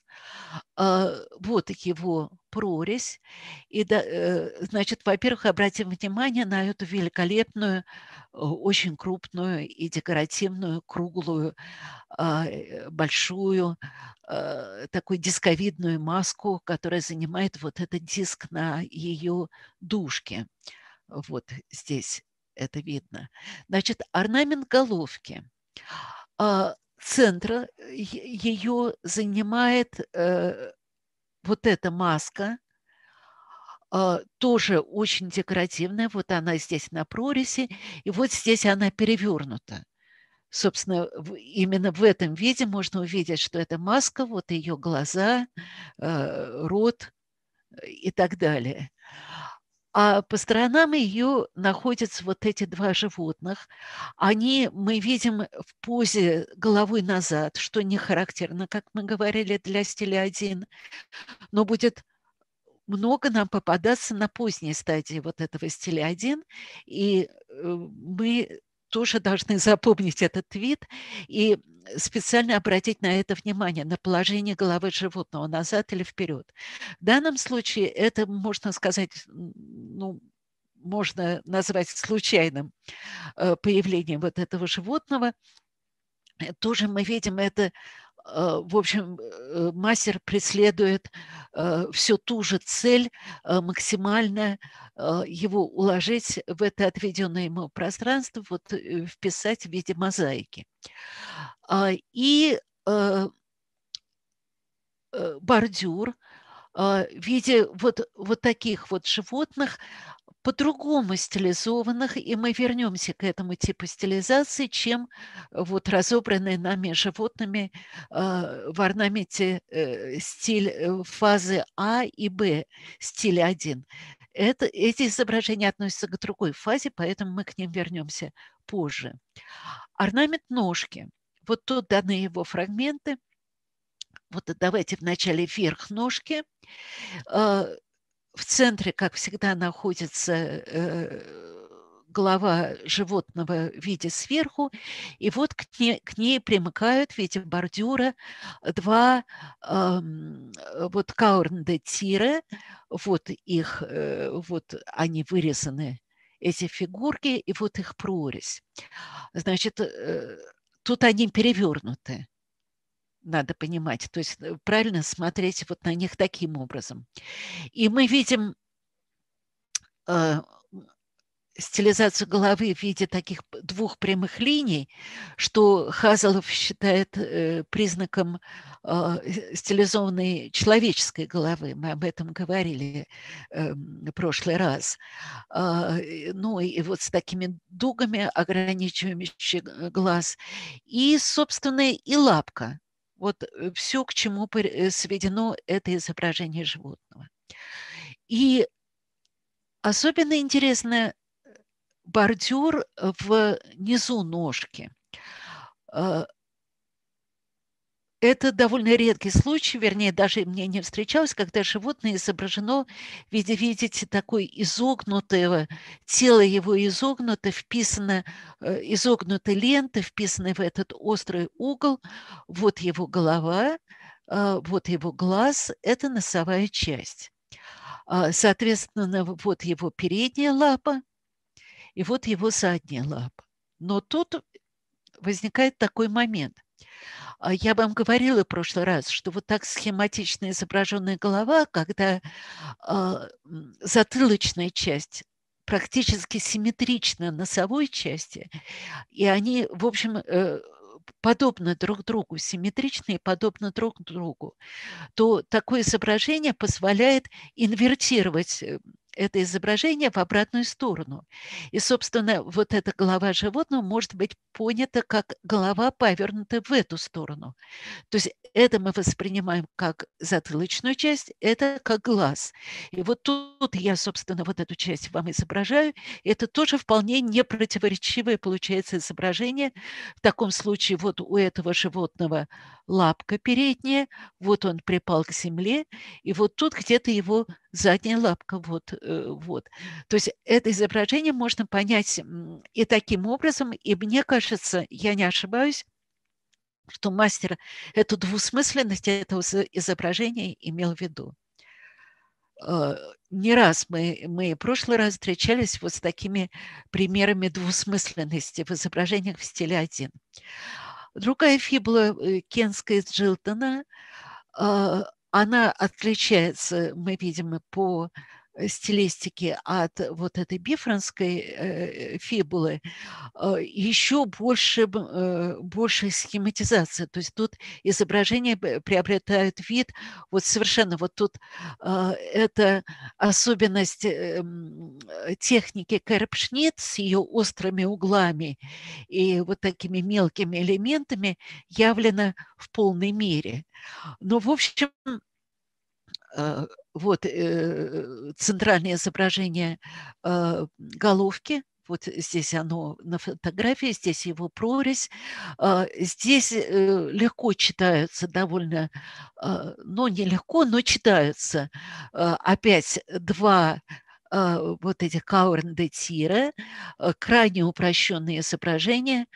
А, вот его прорезь. И, э, значит, во-первых, обратим внимание на эту великолепную, очень крупную и декоративную, круглую, а, э, большую, а, такую дисковидную маску, которая занимает вот этот диск на ее дужке. Вот здесь это видно. Значит, орнамент головки центра ее занимает э, вот эта маска, э, тоже очень декоративная. Вот она здесь на прорези, и вот здесь она перевернута. Собственно, именно в этом виде можно увидеть, что это маска, вот ее глаза, э, рот э, и так далее. А по сторонам ее находятся вот эти два животных. Они мы видим в позе головой назад, что не характерно, как мы говорили, для стиля 1. Но будет много нам попадаться на поздней стадии вот этого стиля 1. И э, мы тоже должны запомнить этот вид. И специально обратить на это внимание, на положение головы животного назад или вперед. В данном случае это, можно сказать, ну, можно назвать случайным э, появлением вот этого животного. Э, тоже мы видим это Э, в общем, э, мастер преследует э, все ту же цель, максимально его уложить в это отведенное ему пространство, вот вписать в виде мозаики. А, и бордюр в виде вот, вот таких вот животных, по-другому стилизованных, и мы вернемся к этому типу стилизации, чем э, вот разобранные нами животными э, в орнаменте э, стиль э, фазы А и Б, стиль 1. Это, эти изображения относятся к другой фазе, поэтому мы к ним вернемся позже. Орнамент ножки. Вот тут даны его фрагменты. Вот давайте вначале вверх ножки. А, в центре, как всегда, находится э, голова животного в виде сверху, и вот к ней, к ней примыкают в виде бордюра два э, вот каурнде тира, вот их, э, вот они вырезаны, эти фигурки, и вот их прорезь. Значит, э, тут они перевернуты надо понимать. То есть э, правильно смотреть вот на них таким образом. И мы видим э, стилизацию головы в виде таких двух прямых линий, что Хазалов считает э, признаком а, э, стилизованной человеческой головы. Мы об этом говорили э, в прошлый раз. А, э, ну и вот с такими дугами, ограничивающими э, глаз. И, собственно, и лапка вот э, все, к чему э, сведено это изображение животного. И особенно интересно э, бордюр внизу ножки. А, это довольно редкий случай, вернее, даже мне не встречалось, когда животное изображено в видите, такой изогнутое тело его изогнуто, вписано, э, изогнута лента, вписана в этот острый угол, вот его голова, э, вот его глаз, это носовая часть. А, соответственно, вот его передняя лапа и вот его задняя лапа. Но тут возникает такой момент – а я вам говорила в прошлый раз, что вот так схематично изображенная голова, когда а, затылочная часть практически симметрична носовой части, и они, в общем, э, подобны друг другу, симметричные, и подобны друг другу, то такое изображение позволяет инвертировать э, это изображение в обратную сторону. И, собственно, вот эта голова животного может быть понята как голова, повернутая в эту сторону. То есть это мы воспринимаем как затылочную часть, это как глаз. И вот тут я, собственно, вот эту часть вам изображаю. Это тоже вполне непротиворечивое получается изображение. В таком случае вот у этого животного лапка передняя, вот он припал к земле, и вот тут где-то его задняя лапка, вот, э, вот. То есть это изображение можно понять и таким образом, и мне кажется, я не ошибаюсь, что мастер эту двусмысленность этого изображения имел в виду. Э, не раз мы, мы в прошлый раз встречались вот с такими примерами двусмысленности в изображениях в стиле один. Другая фибула э, Кенска из Джилтона она отличается, мы видим, по стилистики от вот этой бифронской э, фибулы, а, еще больше, э, больше схематизация. То есть тут изображение приобретает вид вот совершенно вот тут а, это особенность эм, техники Кэрпшнит с ее острыми углами и вот такими мелкими элементами явлена в полной мере. Но, в общем, а, вот э, центральное изображение а, головки, вот здесь оно на фотографии, здесь его прорезь. А, здесь э, легко читаются довольно, но ну, не легко, но читаются опять два вот эти каурн тира, крайне упрощенные изображения –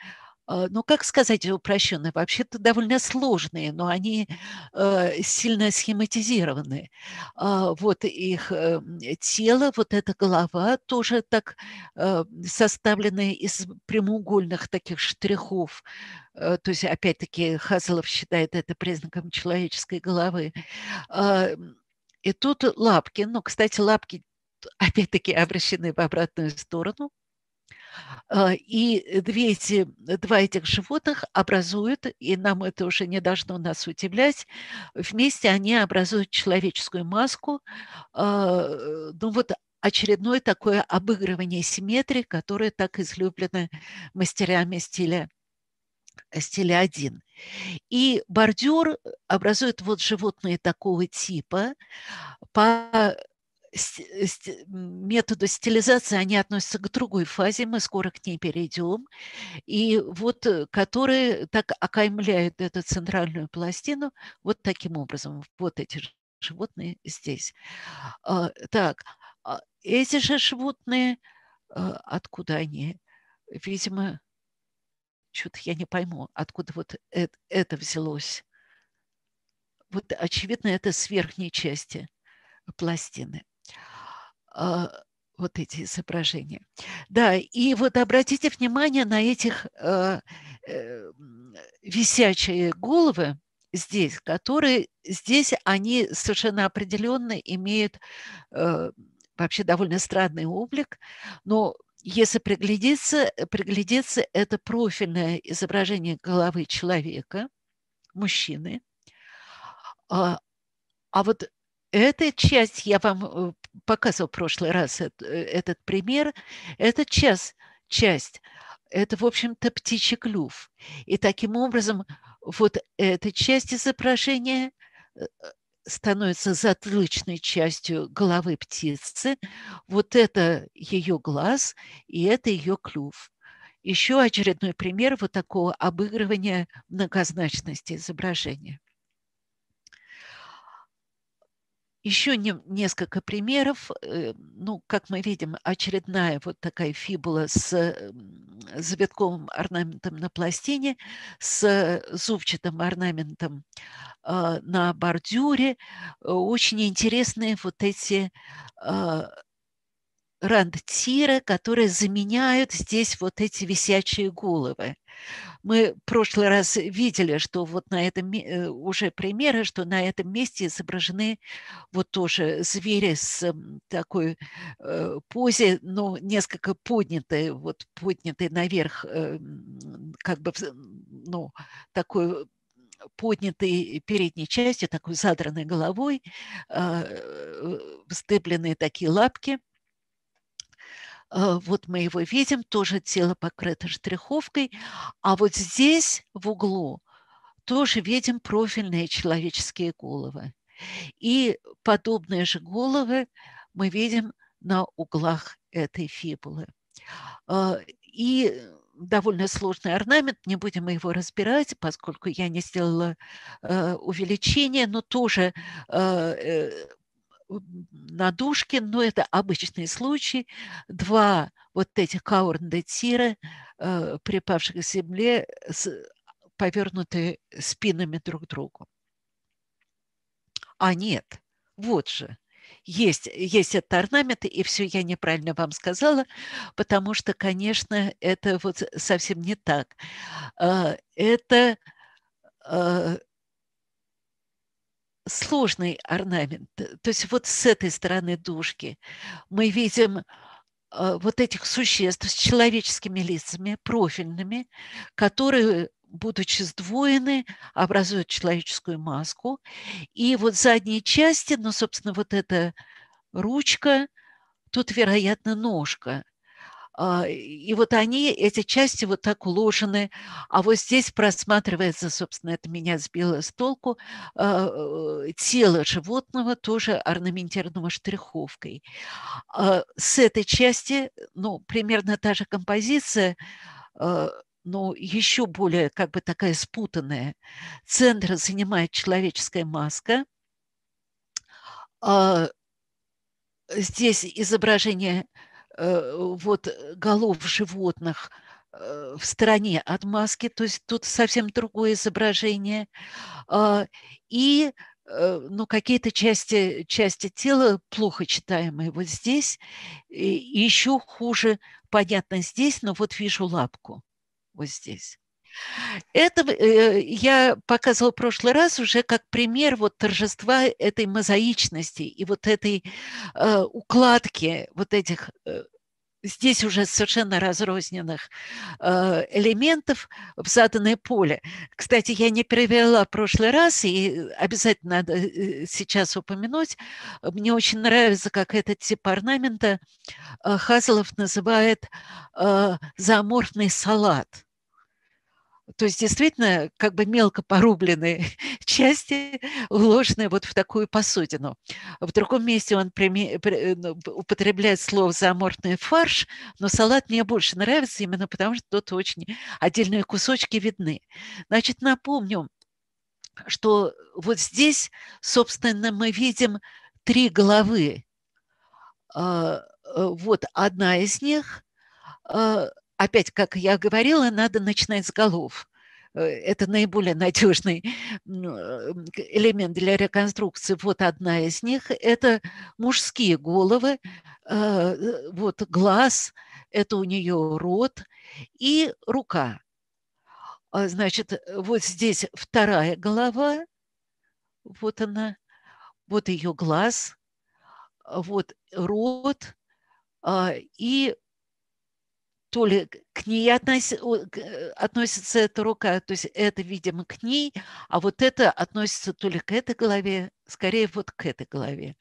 а, ну, как сказать упрощенно, вообще-то довольно сложные, но они а, сильно схематизированы. А, вот их эм, тело, вот эта голова тоже так составлены из прямоугольных таких штрихов, то есть, опять-таки, Хазелов считает это признаком человеческой головы. И тут лапки, ну, кстати, лапки опять-таки обращены в обратную сторону, а, и э, две эти, э, два этих животных образуют, и нам это уже не должно нас удивлять, вместе они образуют человеческую маску, а, э, ну вот очередное такое обыгрывание симметрии, которое так излюблено мастерами стиля стиля 1. И бордюр образует вот животные такого типа. По Э, методу стилизации, они относятся к другой фазе, мы скоро к ней перейдем, и вот э, которые так окаймляют эту центральную пластину вот таким образом. Вот эти животные здесь. А, так, а эти же животные, а, откуда они? Видимо, что-то я не пойму, откуда вот это, взялось. Вот, очевидно, это с верхней части пластины. А, вот эти изображения. Да, и вот обратите внимание на этих а, э, э, висячие головы здесь, которые здесь они совершенно определенно имеют э, вообще довольно странный облик, но если приглядеться, приглядеться, это профильное изображение головы человека, мужчины. А, а вот эта часть я вам э, показывал в прошлый раз этот, э, этот пример, это часть, часть это, в общем-то, птичий клюв. И таким образом вот эта часть изображения э, становится затылочной частью головы птицы. Вот это ее глаз и это ее клюв. Еще очередной пример вот такого обыгрывания многозначности изображения. Еще не, несколько примеров. Э, ну, как мы видим, очередная вот такая фибула с э, завитковым орнаментом на пластине, с зубчатым орнаментом а, на бордюре. Очень интересные вот эти а, рандтиры, которые заменяют здесь вот эти висячие головы. Мы в прошлый раз видели, что вот на этом э, уже примеры, что на этом месте изображены вот тоже звери с такой э, позе, но несколько поднятые, вот поднятые наверх, э, как бы, ну, такой поднятой передней частью, такой задранной головой, а, вздыбленные такие лапки – Э, вот мы его видим, тоже тело покрыто штриховкой. А вот здесь, в углу, тоже видим профильные человеческие головы. И подобные же головы мы видим на углах этой фибулы. Э, и довольно сложный орнамент, не будем его разбирать, поскольку я не сделала э, увеличение, но тоже Надушкин, но это обычный случай. Два вот этих каурн-детира, э, припавших к земле, э, повернутые спинами друг к другу. А нет, вот же. Есть, есть этот орнамент, и все я неправильно вам сказала, потому что, конечно, это вот совсем не так. Э, это сложный орнамент. То есть вот с этой стороны дужки мы видим э, вот этих существ с человеческими лицами, профильными, которые, будучи сдвоены, образуют человеческую маску. И вот задние части, ну, собственно, вот эта ручка, тут, вероятно, ножка. А, и вот они, эти части вот так уложены. А вот здесь просматривается, собственно, это меня сбило с толку, а, э, тело животного тоже орнаментированного штриховкой. А, с этой части, ну, примерно та же композиция, но еще более как бы такая спутанная. Центр занимает человеческая маска. Здесь изображение Э, вот э, голов животных э, в стороне от маски, то есть тут совсем другое изображение, а, и ну, какие-то части, части тела плохо читаемые вот здесь, и еще хуже, понятно, здесь, но вот вижу лапку вот здесь. Это э, я показывала в прошлый раз уже как пример вот торжества этой мозаичности и вот этой э, укладки вот этих здесь уже совершенно разрозненных э, элементов в заданное поле. Кстати, я не перевела в прошлый раз, и обязательно надо э, сейчас упомянуть. Мне очень нравится, как этот тип орнамента э, Хазлов называет «зааморфный салат». То есть действительно как бы мелко порубленные части, уложенные вот в такую посудину. В другом месте он прими, ну, употребляет слово «замортный фарш», но салат мне больше нравится именно потому, что тут очень отдельные кусочки видны. Значит, напомню, что вот здесь, собственно, мы видим три головы. А, э, вот одна из них а, – опять, как я говорила, надо начинать с голов. Э, это наиболее надежный э, элемент для реконструкции. Вот одна из них – это мужские головы, э, вот глаз, это у нее рот и рука. А, значит, вот здесь вторая голова, вот она, вот ее глаз, вот рот а, и то ли к ней относ... Э, относится эта рука, то есть это, видимо, к ней, а вот это относится то ли к этой голове, скорее вот к этой голове.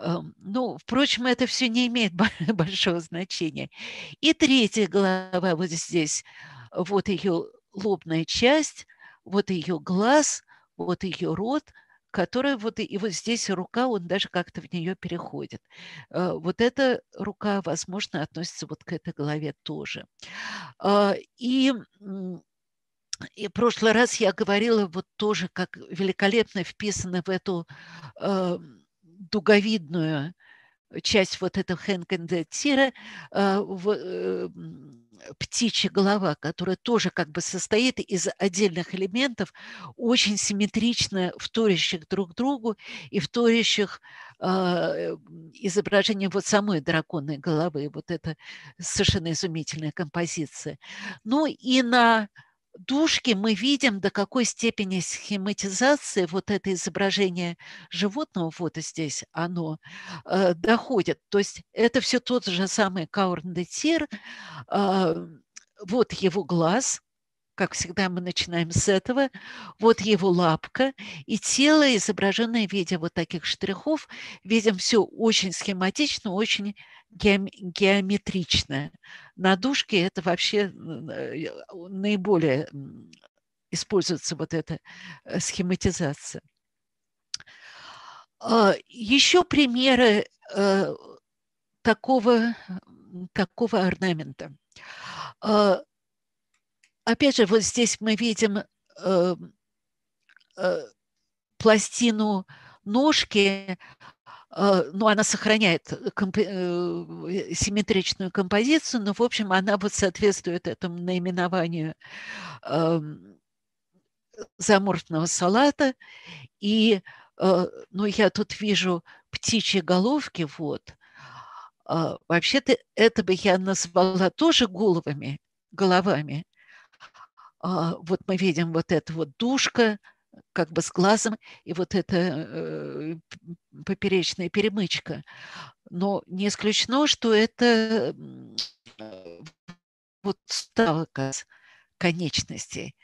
Эм, ну, впрочем, это все не имеет большого значения. И третья голова вот здесь, вот ее лобная часть, вот ее глаз, вот ее рот – которая вот и вот здесь рука, он даже как-то в нее переходит. Э, вот эта рука, возможно, относится вот к этой голове тоже. А, и и в прошлый раз я говорила вот тоже, как великолепно вписано в эту э, дуговидную часть вот этого Хэнкенда э, э, птичья голова, которая тоже как бы состоит из отдельных элементов, очень симметрично вторящих друг другу и вторящих э, а, изображением вот самой драконной головы. Вот это совершенно изумительная композиция. Ну и на Душки мы видим, до какой степени схематизации вот это изображение животного, вот здесь оно, э, доходит. То есть это все тот же самый Каурн-Детир, э, вот его глаз – как всегда, мы начинаем с этого. Вот его лапка и тело, изображенное в виде вот таких штрихов. Видим все очень схематично, очень геометричная. Надушки – это вообще э, наиболее используется вот эта э, схематизация. А, еще примеры э, такого, такого орнамента. А, опять же, вот здесь мы видим пластину ножки Э, ну, она сохраняет э, комп... Э, симметричную композицию, но, в общем, она вот соответствует этому наименованию эм, заморфного салата. И, ну, я тут вижу птичьи головки, вот. А, вообще-то это бы я назвала тоже головами, головами. А, вот мы видим вот это вот душка – как бы с глазом и вот эта э, поперечная перемычка. Но не исключено, что это э, вот ставка конечностей.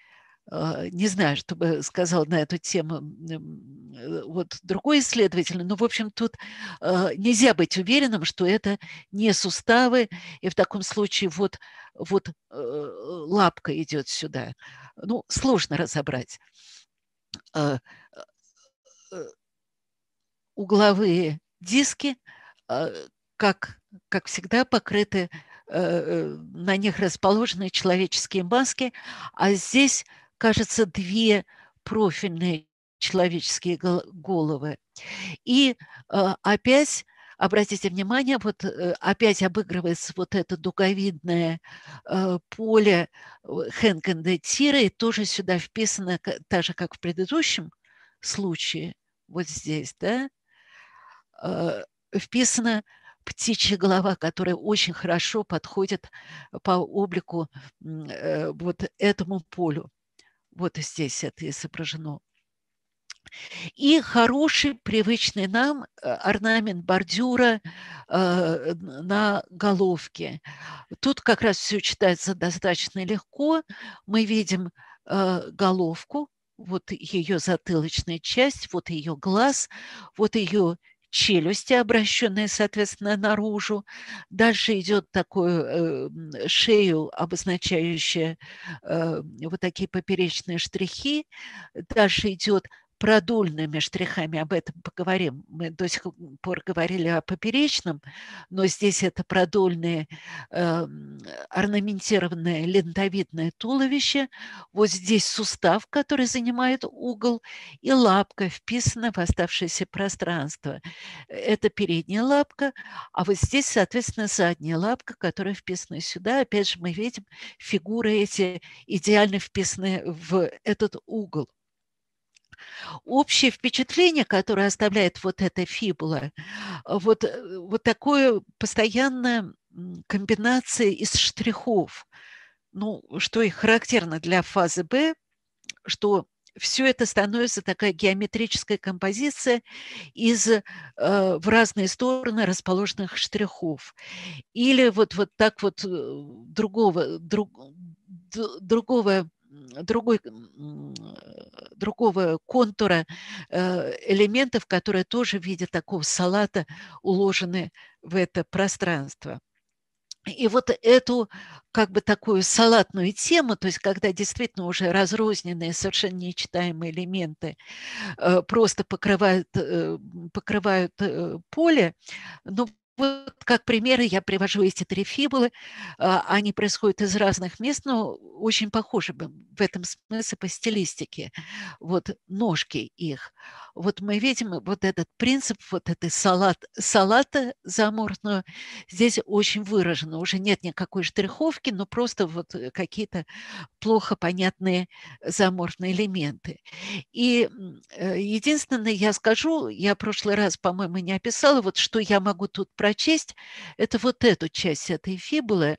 А, не знаю, что бы сказал на эту тему э, вот другой исследователь, но, в общем, тут а, нельзя быть уверенным, что это не суставы, и в таком случае вот, вот лапка идет сюда. Ну, сложно разобрать. Э, э, угловые диски, э, как, как всегда, покрыты, на них расположены человеческие маски, а здесь, кажется, две профильные человеческие головы. И опять обратите внимание, вот э, опять обыгрывается вот это дуговидное э, поле э, Хэнкенда Тира, и тоже сюда вписано, так же, как в предыдущем случае, вот здесь, да, вписана птичья голова, которая очень хорошо подходит по облику вот этому полю. Вот здесь это изображено. И хороший, привычный нам э, орнамент бордюра э, на головке. Тут как раз все читается достаточно легко. Мы видим э, головку, вот ее затылочная часть, вот ее глаз, вот ее челюсти, обращенные, соответственно, наружу. Дальше идет такую э, шею, обозначающая э, вот такие поперечные штрихи. Дальше идет продольными штрихами, об этом поговорим. Мы до сих пор говорили о поперечном, но здесь это продольные э, эм, орнаментированное лентовидное туловище. Вот здесь сустав, который занимает угол, и лапка вписана в оставшееся пространство. Это передняя лапка, а вот здесь, соответственно, задняя лапка, которая вписана сюда. Опять же, мы видим фигуры эти идеально вписаны в этот угол общее впечатление, которое оставляет вот эта фибула, а, вот, э, вот такое постоянная комбинация из штрихов, ну, что и характерно для фазы Б, что все это становится такая геометрическая композиция из э, в разные стороны расположенных штрихов. Или вот, вот так вот э, другого, друг, другого другой, э, другого контура э, элементов, которые тоже в виде такого салата уложены в это пространство. И вот эту как бы такую салатную тему, то есть когда действительно уже разрозненные, совершенно нечитаемые элементы э, просто покрывают, покрывают поле, ну, вот как примеры я привожу эти три фибулы. А, они происходят из разных мест, но очень похожи в этом смысле по стилистике. Вот ножки их. Вот мы видим вот этот принцип вот этой салат, салата заморную. Здесь очень выражено. Уже нет никакой штриховки, но просто вот э, какие-то плохо понятные заморные элементы. И э, единственное, я скажу, я в прошлый раз, по-моему, не описала, вот что я могу тут прочесть, это вот эту часть этой фибулы.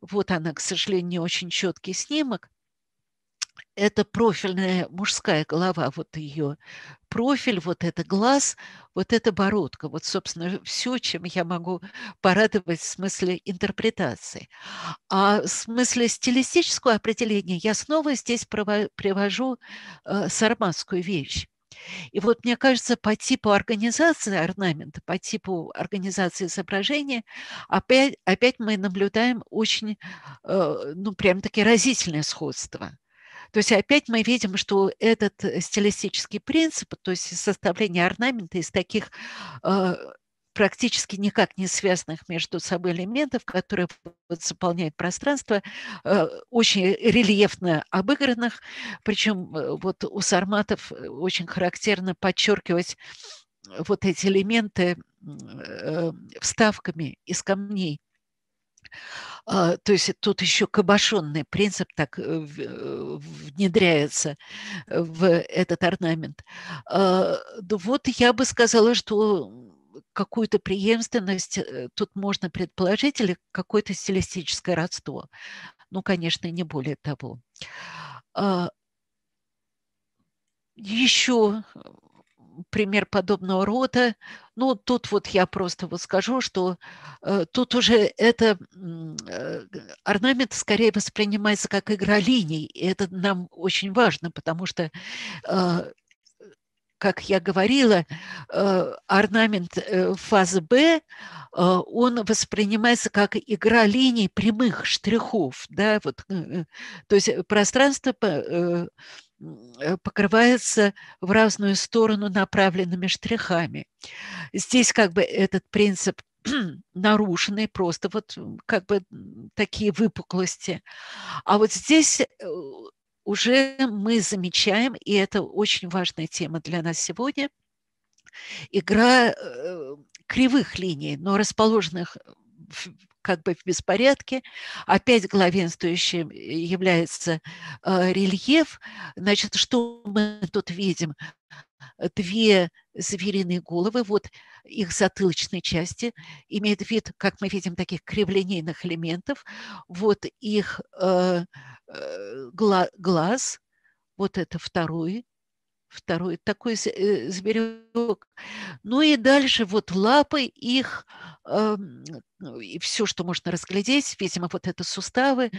Вот она, к сожалению, не очень четкий снимок. Это профильная мужская голова, вот ее профиль, вот это глаз, вот это бородка. Вот, собственно, все, чем я могу порадовать в смысле интерпретации. А в смысле стилистического определения я снова здесь привожу э, сарматскую вещь. И вот, мне кажется, по типу организации орнамента, по типу организации изображения, опять, опять мы наблюдаем очень, э, ну, прям такие разительное сходство. То есть опять мы видим, что этот э, стилистический принцип, то есть составление орнамента из таких э, практически никак не связанных между собой элементов, которые вот заполняют пространство, э, очень рельефно обыгранных. Причем э, вот у сарматов э, очень характерно подчеркивать вот эти элементы вставками из камней. А, то есть тут еще кабошонный принцип так внедряется в этот орнамент. А, ну вот я бы сказала, что какую-то преемственность э, тут можно предположить или какое-то стилистическое родство. Ну, конечно, не более того. А, Еще пример подобного рода. Ну, тут вот я просто вот скажу, что э, тут уже это э, орнамент скорее воспринимается как игра линий. И это нам очень важно, потому что э, как я говорила, э, орнамент э, фазы Б, э, он воспринимается как игра линий прямых штрихов. Да? Вот, то есть пространство покрывается в разную сторону направленными штрихами. Здесь как бы этот принцип нарушенные просто вот как бы такие выпуклости. А вот здесь уже мы замечаем, и это очень важная тема для нас сегодня, игра э, кривых линий, но расположенных как бы в беспорядке. Опять главенствующим является э, рельеф. Значит, что мы тут видим? две звериные головы, вот их затылочные части, имеют вид, как мы видим, таких криволинейных элементов, вот их э, э, гла глаз, вот это второй, второй такой э, зверек. Ну и дальше вот лапы их, э, ну и все, что можно разглядеть, видимо, вот это суставы,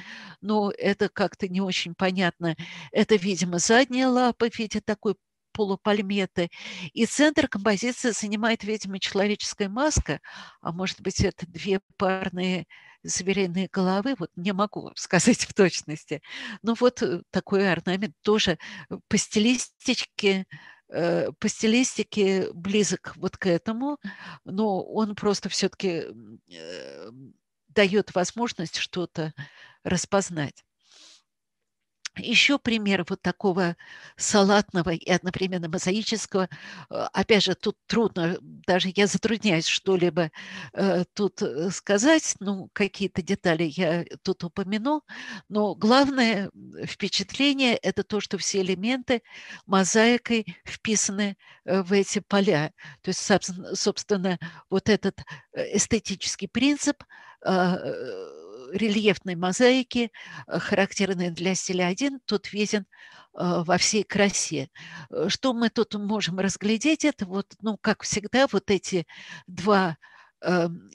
но это как-то не очень понятно. Это, видимо, задние лапы в виде такой полупальметы. И центр композиции занимает, видимо, человеческая маска, а может быть, это две парные звериные головы, вот не могу сказать в точности. Но ну вот э, такой орнамент тоже э, по стилистике э, по стилистике близок вот к этому, но он просто все-таки дает возможность что-то распознать. Еще пример вот такого салатного и одновременно мозаического. Э, опять же, тут трудно, даже я затрудняюсь что-либо э, тут э, сказать, ну, какие-то детали я тут упомяну, но главное впечатление – это то, что все элементы мозаикой вписаны в эти поля. То есть, собственно, вот этот эстетический принцип а, – рельефной мозаики, э, характерной для стиля 1, тут виден э, во всей красе. Э, что мы тут можем разглядеть, это вот, ну, как всегда, вот эти два эм,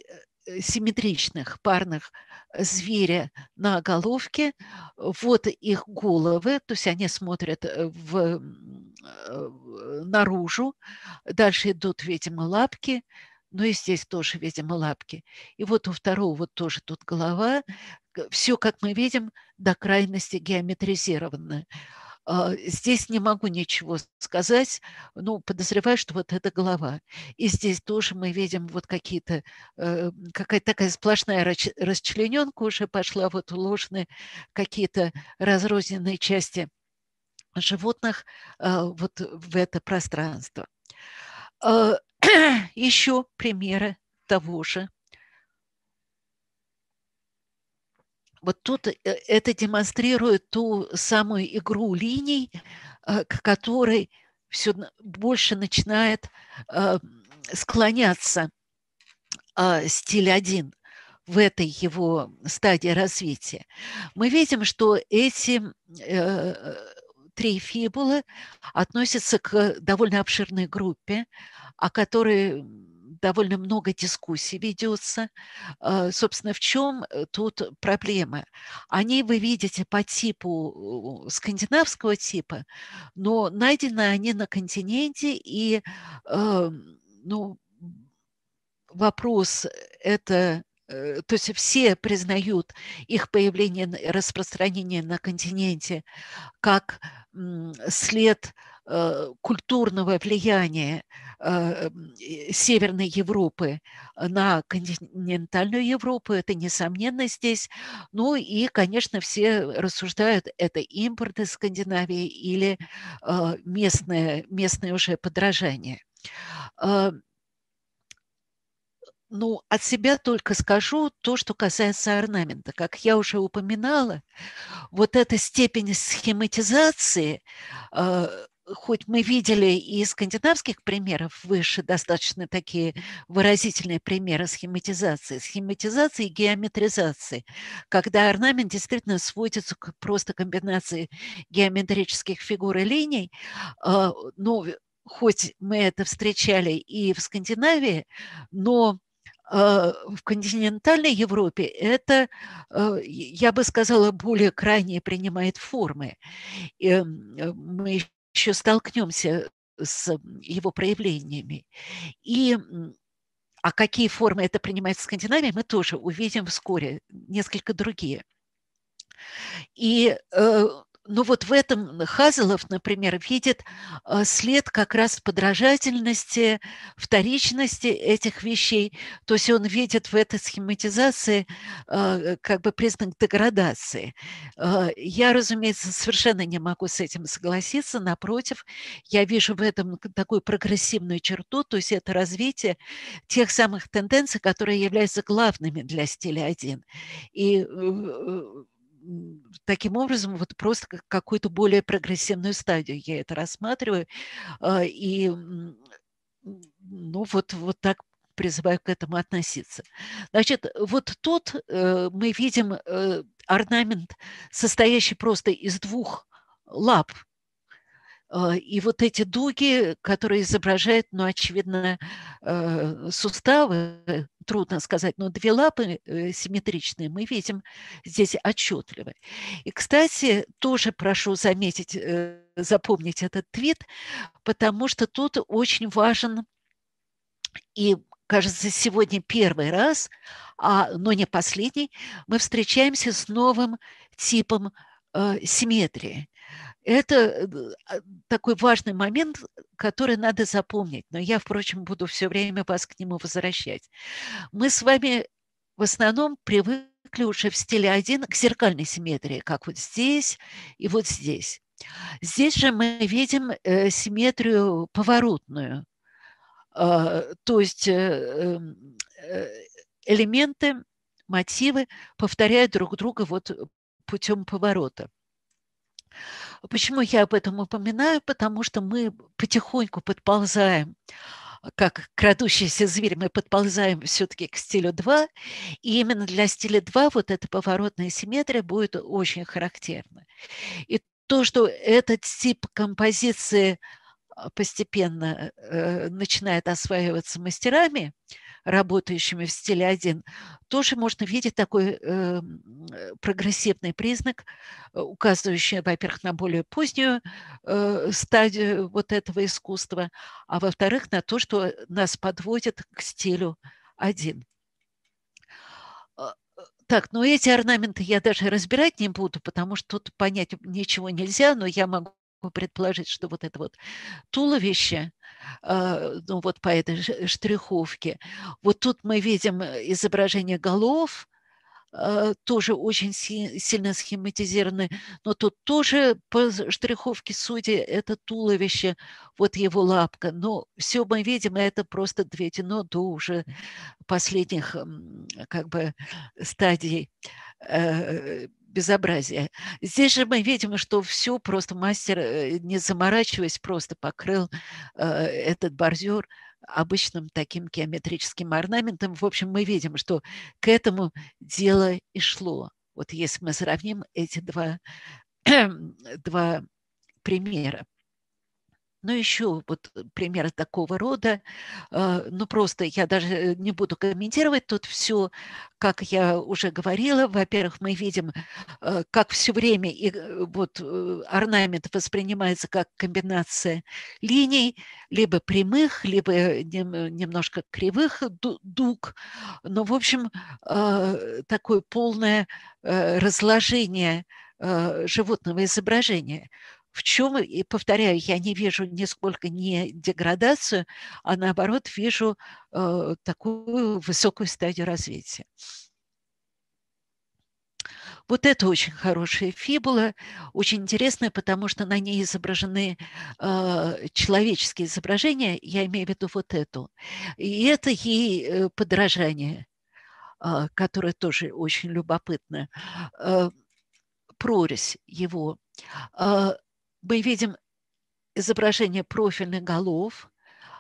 симметричных парных зверя на головке. Вот их головы, то есть они смотрят в, наружу. Дальше идут, видимо, лапки, но ну, и здесь тоже, видимо, лапки. И вот у второго вот тоже тут голова. Все, как мы видим, до крайности геометризировано. А, здесь не могу ничего сказать, но подозреваю, что вот это голова. И здесь тоже мы видим вот какие-то, э, какая-то такая сплошная расчлененка уже пошла, вот уложены какие-то разрозненные части животных а, вот в это пространство. Э, еще примеры того же. Вот тут э, это демонстрирует ту самую игру линий, э, к которой все больше начинает склоняться стиль один в этой его стадии развития. Мы видим, что эти три фибулы относятся к довольно обширной группе, о которой довольно много дискуссий ведется. Э, собственно, в чем э, тут проблема? Они вы видите по типу э, скандинавского типа, но найдены они на континенте, и эм, ну, вопрос это Э, то есть все признают их появление, распространение на континенте как след э, культурного влияния э, Северной Европы на континентальную Европу, это несомненно здесь. Ну и, конечно, все рассуждают, это импорт из Скандинавии или местное, местное уже подражание. Ну, от себя только скажу то, что касается орнамента. Как я уже упоминала, вот эта степень схематизации, э, хоть мы видели и скандинавских примеров выше достаточно такие выразительные примеры схематизации, схематизации и геометризации, когда орнамент действительно сводится к просто комбинации геометрических фигур и линий, э, но ну, хоть мы это встречали и в Скандинавии, но Э, в континентальной Европе это, э, я бы сказала, более крайне принимает формы. И э, мы еще столкнемся с его проявлениями. И а какие формы это принимает в Скандинавии, мы тоже увидим вскоре, несколько другие. И ну вот в этом Хазелов, например, видит а, след как раз подражательности, вторичности этих вещей. То есть он видит в этой схематизации а, э, как бы признак деградации. А, я, разумеется, совершенно не могу с этим согласиться. Напротив, я вижу в этом такую прогрессивную черту, то есть это развитие тех самых тенденций, которые являются главными для стиля один. И э, таким образом, вот просто как какую-то более прогрессивную стадию я это рассматриваю. А, и ну вот, вот так призываю к этому относиться. Значит, вот тут э, мы видим э, орнамент, состоящий просто из двух лап. А, и вот эти дуги, которые изображают, ну, очевидно, э, суставы, трудно сказать, но две лапы э, симметричные мы видим здесь отчетливо. И, кстати, тоже прошу заметить, э, запомнить этот твит, потому что тут очень важен и кажется, сегодня первый раз, а, но не последний, мы встречаемся с новым типом э, симметрии. Это э, а, такой важный момент, который надо запомнить, но я, впрочем, буду все время вас к нему возвращать. Мы с вами в основном привыкли уже в стиле 1 к зеркальной симметрии, как вот здесь и вот здесь. Здесь же мы видим э, симметрию поворотную, а, то есть э, элементы, мотивы повторяют друг друга вот путем поворота. Почему я об этом упоминаю? Потому что мы потихоньку подползаем а, как крадущийся зверь, мы подползаем все-таки к стилю 2, и именно для стиля 2 вот эта поворотная симметрия будет очень характерна. И то, что этот тип композиции а, постепенно э, э, начинает осваиваться мастерами, э, работающими в стиле 1, тоже можно видеть такой э, э прогрессивный признак, э, указывающий, во-первых, на более позднюю э, стадию вот этого искусства, а во-вторых, на то, что нас подводит к стилю 1. А, так, но ну эти орнаменты я даже разбирать не буду, потому что тут понять ничего нельзя, но я могу предположить, что вот это вот туловище – а, ну вот по этой штриховке. Вот тут мы видим э, изображение голов, а, тоже очень сильно схематизированы, но тут тоже по штриховке судя это туловище, вот его лапка. Но все мы видим, это просто доведено до уже последних как бы стадий э, безобразие. Здесь же мы видим, что все просто мастер, э, не заморачиваясь, просто покрыл э, этот бордюр обычным таким геометрическим орнаментом. В общем, мы видим, что к этому дело и шло. Вот если мы сравним эти два, два примера. Но ну, еще вот э, примеры такого рода, а, ну просто я даже э, не буду комментировать тут все, как я уже говорила. Во-первых, мы видим, э, как все время и вот орнамент воспринимается как комбинация линий, либо прямых, либо немножко кривых дуг. Но, ну, в общем, такое полное разложение животного изображения. В чем, и повторяю, я не вижу нисколько не деградацию, а наоборот вижу э, такую высокую стадию развития. Вот это очень хорошая фибула, очень интересная, потому что на ней изображены э, человеческие изображения, я имею в виду вот эту. И это ей э, подражание, э, которое тоже очень любопытно. Э, прорезь его. А, мы видим изображение профильных голов,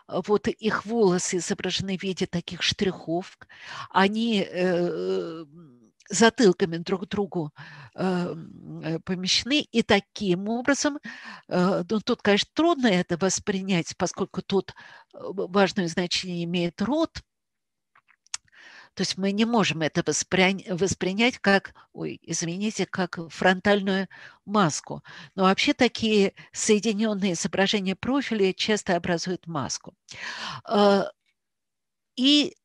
вот их волосы изображены в виде таких штрихов, они э, затылками друг к другу э, помещены. И таким образом, э, ну, тут, конечно, трудно это воспринять, поскольку тут важное значение имеет рот, то есть мы не можем это воспринять как, ой, извините, как фронтальную маску. Но вообще такие соединенные изображения профиля часто образуют маску. А, и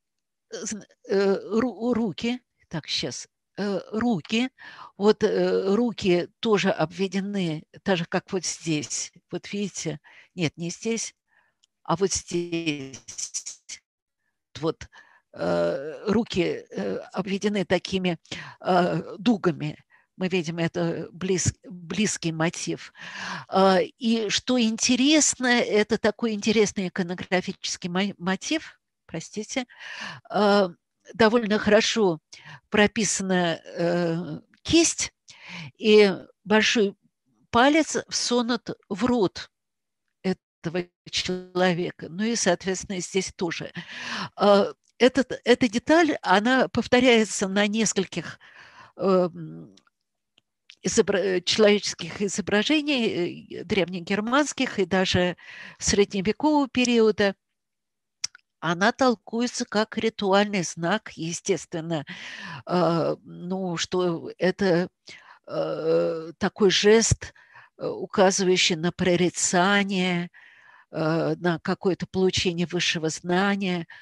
э, руки, так, сейчас, э, руки, вот э, руки тоже обведены, так же, как вот здесь. Вот видите, нет, не здесь, а вот здесь. Вот Э, руки э, обведены такими э, дугами. Мы видим, это близ, близкий мотив. А, и что интересно, это такой интересный иконографический мотив, простите, а, довольно хорошо прописана кисть и большой палец всунут в рот этого человека. Ну и, соответственно, здесь тоже. А, этот, эта деталь, она повторяется на нескольких эм, изобра- человеческих изображений, э, древнегерманских и даже средневекового периода. Она толкуется как ритуальный знак, естественно, э, ну, что это э, такой жест, указывающий на прорицание, на какое-то получение высшего знания –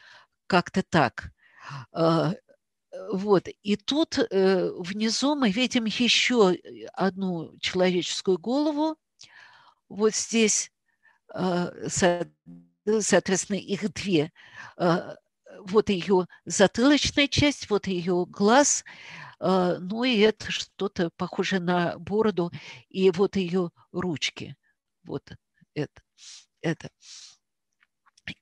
как-то так. А, вот. И тут э, внизу мы видим еще одну человеческую голову. Вот здесь, а, соответственно, их две. А, вот ее затылочная часть, вот ее глаз, ну и это что-то похоже на бороду, и вот ее ручки. Вот это. это.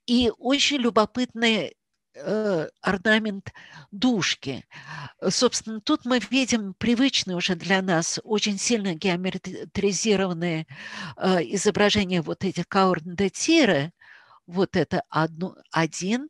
И очень любопытные Э, орнамент душки, Собственно, тут мы видим привычные уже для нас очень сильно геометризированные э, изображения вот этих каурндетиры. Вот это одно, один,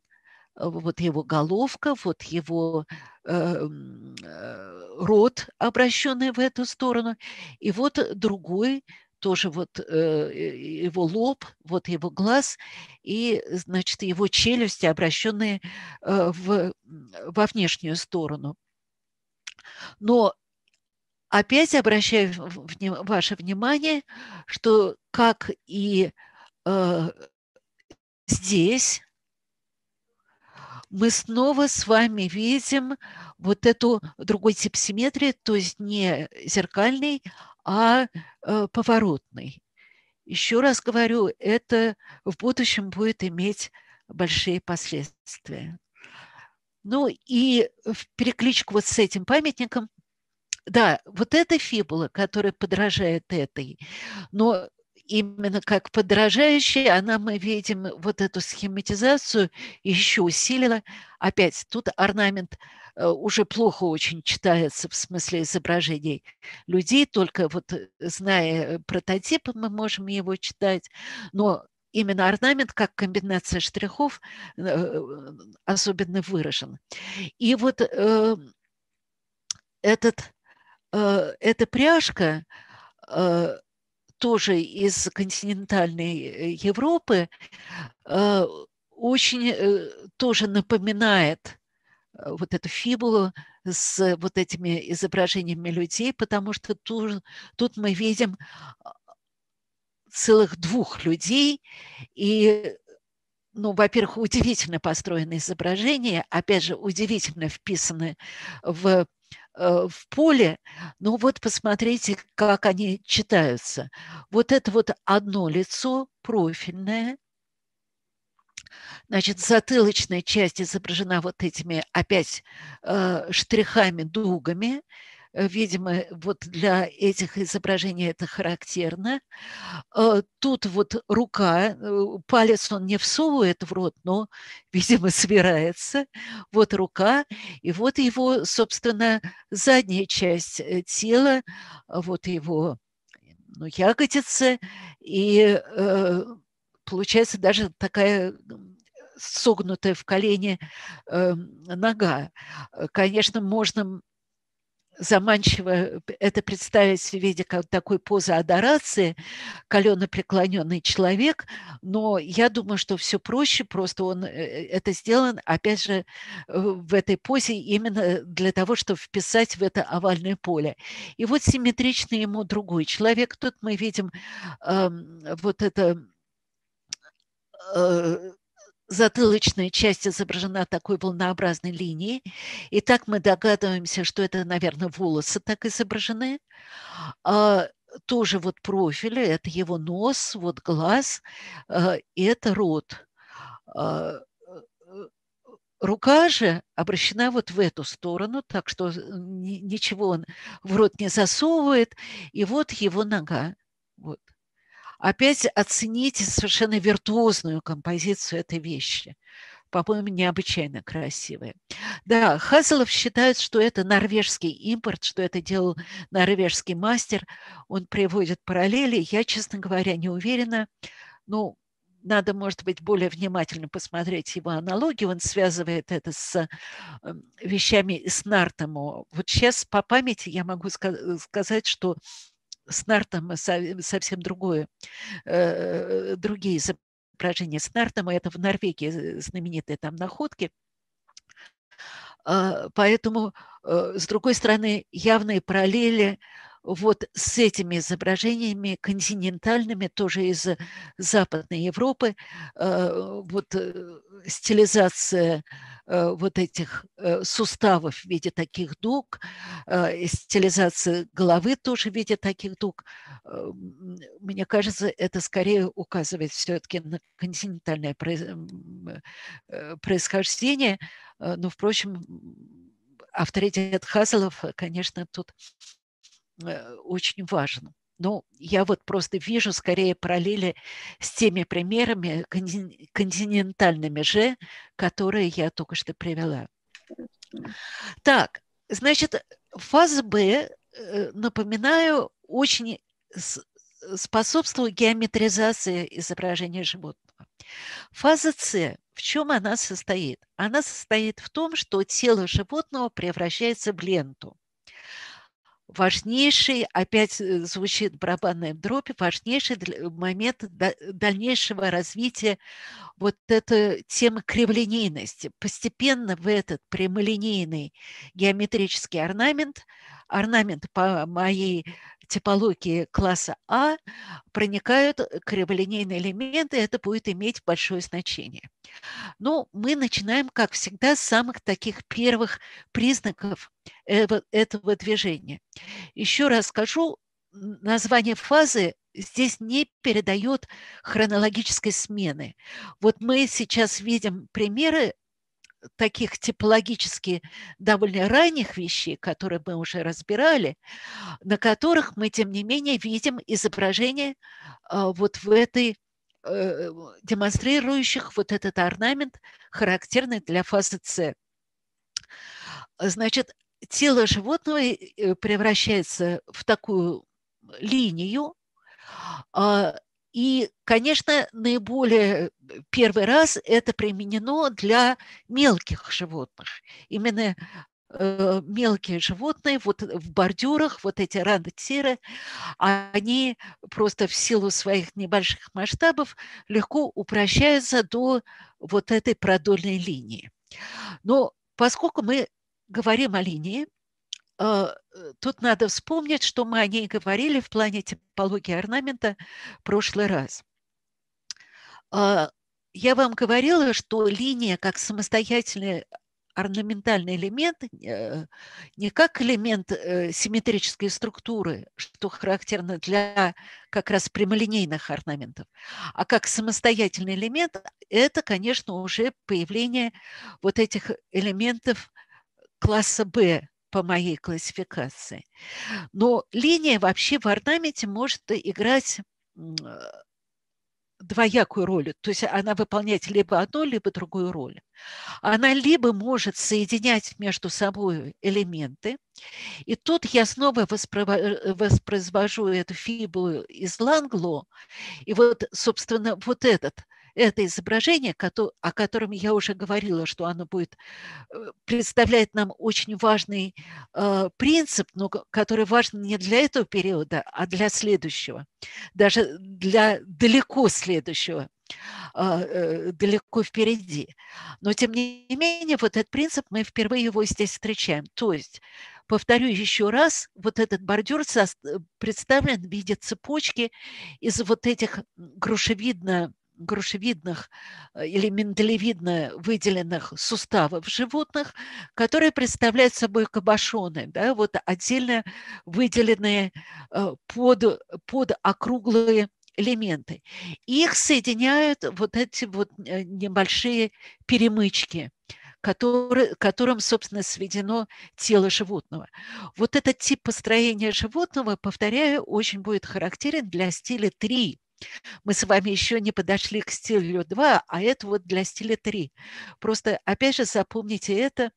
вот его головка, вот его эм, э, рот, обращенный в эту сторону, и вот другой тоже вот э, его лоб, вот его глаз и, значит, его челюсти, обращенные э, в, во внешнюю сторону. Но опять обращаю ваше внимание, что как и э, здесь мы снова с вами видим вот эту другой тип симметрии, то есть не зеркальный, а э, поворотный. Еще раз говорю, это в будущем будет иметь большие последствия. Ну и в перекличку вот с этим памятником, да, вот эта фибула, которая подражает этой, но именно как подражающая она, мы видим, вот эту схематизацию еще усилила. Опять, тут орнамент э, уже плохо очень читается в смысле изображений людей, только вот э, зная прототип, мы можем его читать, но именно орнамент как комбинация штрихов э, особенно выражен. И вот э, этот, э, эта пряжка, э, тоже из континентальной э, Европы, э, очень э, тоже напоминает вот эту фибулу с вот этими изображениями людей, потому что тут, тут мы видим а, целых двух людей, и ну, во-первых, удивительно построены изображения, опять же, удивительно вписаны в Э, в поле, ну вот посмотрите, как они читаются. Вот это вот одно лицо профильное, Значит, затылочная часть изображена вот этими опять э, штрихами, дугами. Э, видимо, вот для этих изображений это характерно. Э, тут вот рука, э, палец он не всовывает в рот, но, видимо, собирается. Вот рука, и вот его, собственно, задняя часть тела, вот его ну, ягодица, и получается даже такая согнутая в колене э, нога. Конечно, можно заманчиво это представить в виде как такой позы адорации, колено-преклоненный человек, но я думаю, что все проще, просто он э, э, это сделан, опять же, в этой позе именно для того, чтобы вписать в это овальное поле. И вот симметричный ему другой человек, тут мы видим э, вот это э, затылочная часть изображена такой волнообразной линией. И так мы догадываемся, что это, наверное, волосы так изображены. А, тоже вот профили, это его нос, вот глаз, а, и это рот. А, рука же обращена вот в эту сторону, так что ничего он в рот не засовывает. И вот его нога. Вот опять оцените совершенно виртуозную композицию этой вещи по-моему, необычайно красивые. Да, Хазелов считает, что это норвежский импорт, что это делал норвежский мастер. Он приводит параллели. Я, честно говоря, не уверена. Ну, надо, может быть, более внимательно посмотреть его аналогию. Он связывает это с эм, вещами с Нартому. Вот сейчас по памяти я могу сказать, что с нартом э, э, совсем другое, э, другие изображения с нартом, это в Норвегии знаменитые там находки. А, поэтому, с другой стороны, явные параллели – вот с этими изображениями континентальными, тоже из Западной Европы, э, вот э, стилизация э, вот этих суставов в виде таких дуг, стилизация головы тоже в виде таких дуг, мне кажется, это скорее указывает все-таки на континентальное происхождение, но, впрочем, авторитет Хазелов, конечно, тут Э, очень важно, Ну, я вот просто вижу скорее параллели с теми примерами континентальными же, которые я только что привела. Так, значит, фаза Б, э, напоминаю, очень способствовала геометризации изображения животного. Фаза С, в чем она состоит? Она состоит в том, что тело животного превращается в ленту важнейший, опять э, звучит барабанная дробь, важнейший момент дальнейшего развития вот этой темы криволинейности. Постепенно в этот прямолинейный геометрический орнамент, орнамент по моей типологии класса А проникают э, криволинейные элементы, это будет иметь большое значение. Но мы начинаем, как всегда, с самых таких первых признаков этого движения. Еще раз скажу, название фазы здесь не передает хронологической смены. Вот мы сейчас видим примеры таких типологически довольно ранних вещей, которые мы уже разбирали, на которых мы, тем не менее, видим изображение а, вот в этой э, демонстрирующих вот этот орнамент, характерный для фазы С. Значит, тело животного э, превращается в такую линию, а, и, конечно, наиболее э, первый раз это применено для мелких животных. Именно э, мелкие животные вот в бордюрах, вот эти рандотиры, они просто в силу своих небольших масштабов легко упрощаются до вот этой продольной линии. Но поскольку мы говорим о линии, а, э, тут надо вспомнить, что мы о ней говорили в плане типологии орнамента в прошлый раз. А, я вам говорила, что линия как самостоятельный орнаментальный элемент, э, не как элемент э, симметрической структуры, что характерно для как раз прямолинейных орнаментов, а как самостоятельный элемент, это, конечно, уже появление вот этих элементов класса B, по моей классификации. Но линия вообще в орнаменте может играть двоякую роль. То есть она выполняет либо одну, либо другую роль. Она либо может соединять между собой элементы. И тут я снова э, воспроизвожу эту фибу из Лангло. И вот, собственно, вот этот это изображение, о котором я уже говорила, что оно будет э, представлять нам очень важный э, принцип, но который важен не для этого периода, а для следующего, даже для далеко следующего э, далеко впереди. Но, тем не менее, вот этот принцип мы впервые его здесь встречаем. То есть, повторю еще раз, вот этот бордюр представлен в виде цепочки из вот этих грушевидно грушевидных э, или миндалевидно выделенных суставов животных, которые представляют собой кабошоны, да, вот отдельно выделенные э, под, под округлые элементы. их соединяют вот эти вот э, небольшие перемычки, который, которым, собственно, сведено тело животного. Вот этот тип построения животного, повторяю, очень будет характерен для стиля 3, мы с вами еще не подошли к стилю 2, а это вот для стиля 3. Просто, опять же, запомните это.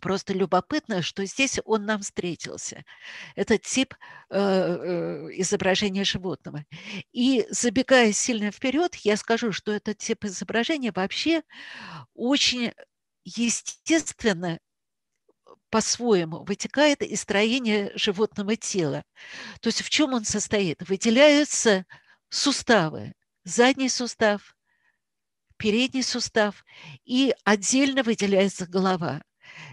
Просто любопытно, что здесь он нам встретился. Это тип э, э изображения животного. И забегая сильно вперед, я скажу, что этот тип изображения вообще очень естественно по-своему вытекает из строения животного тела. То есть в чем он состоит? Выделяются суставы. Задний сустав, передний сустав и отдельно выделяется голова.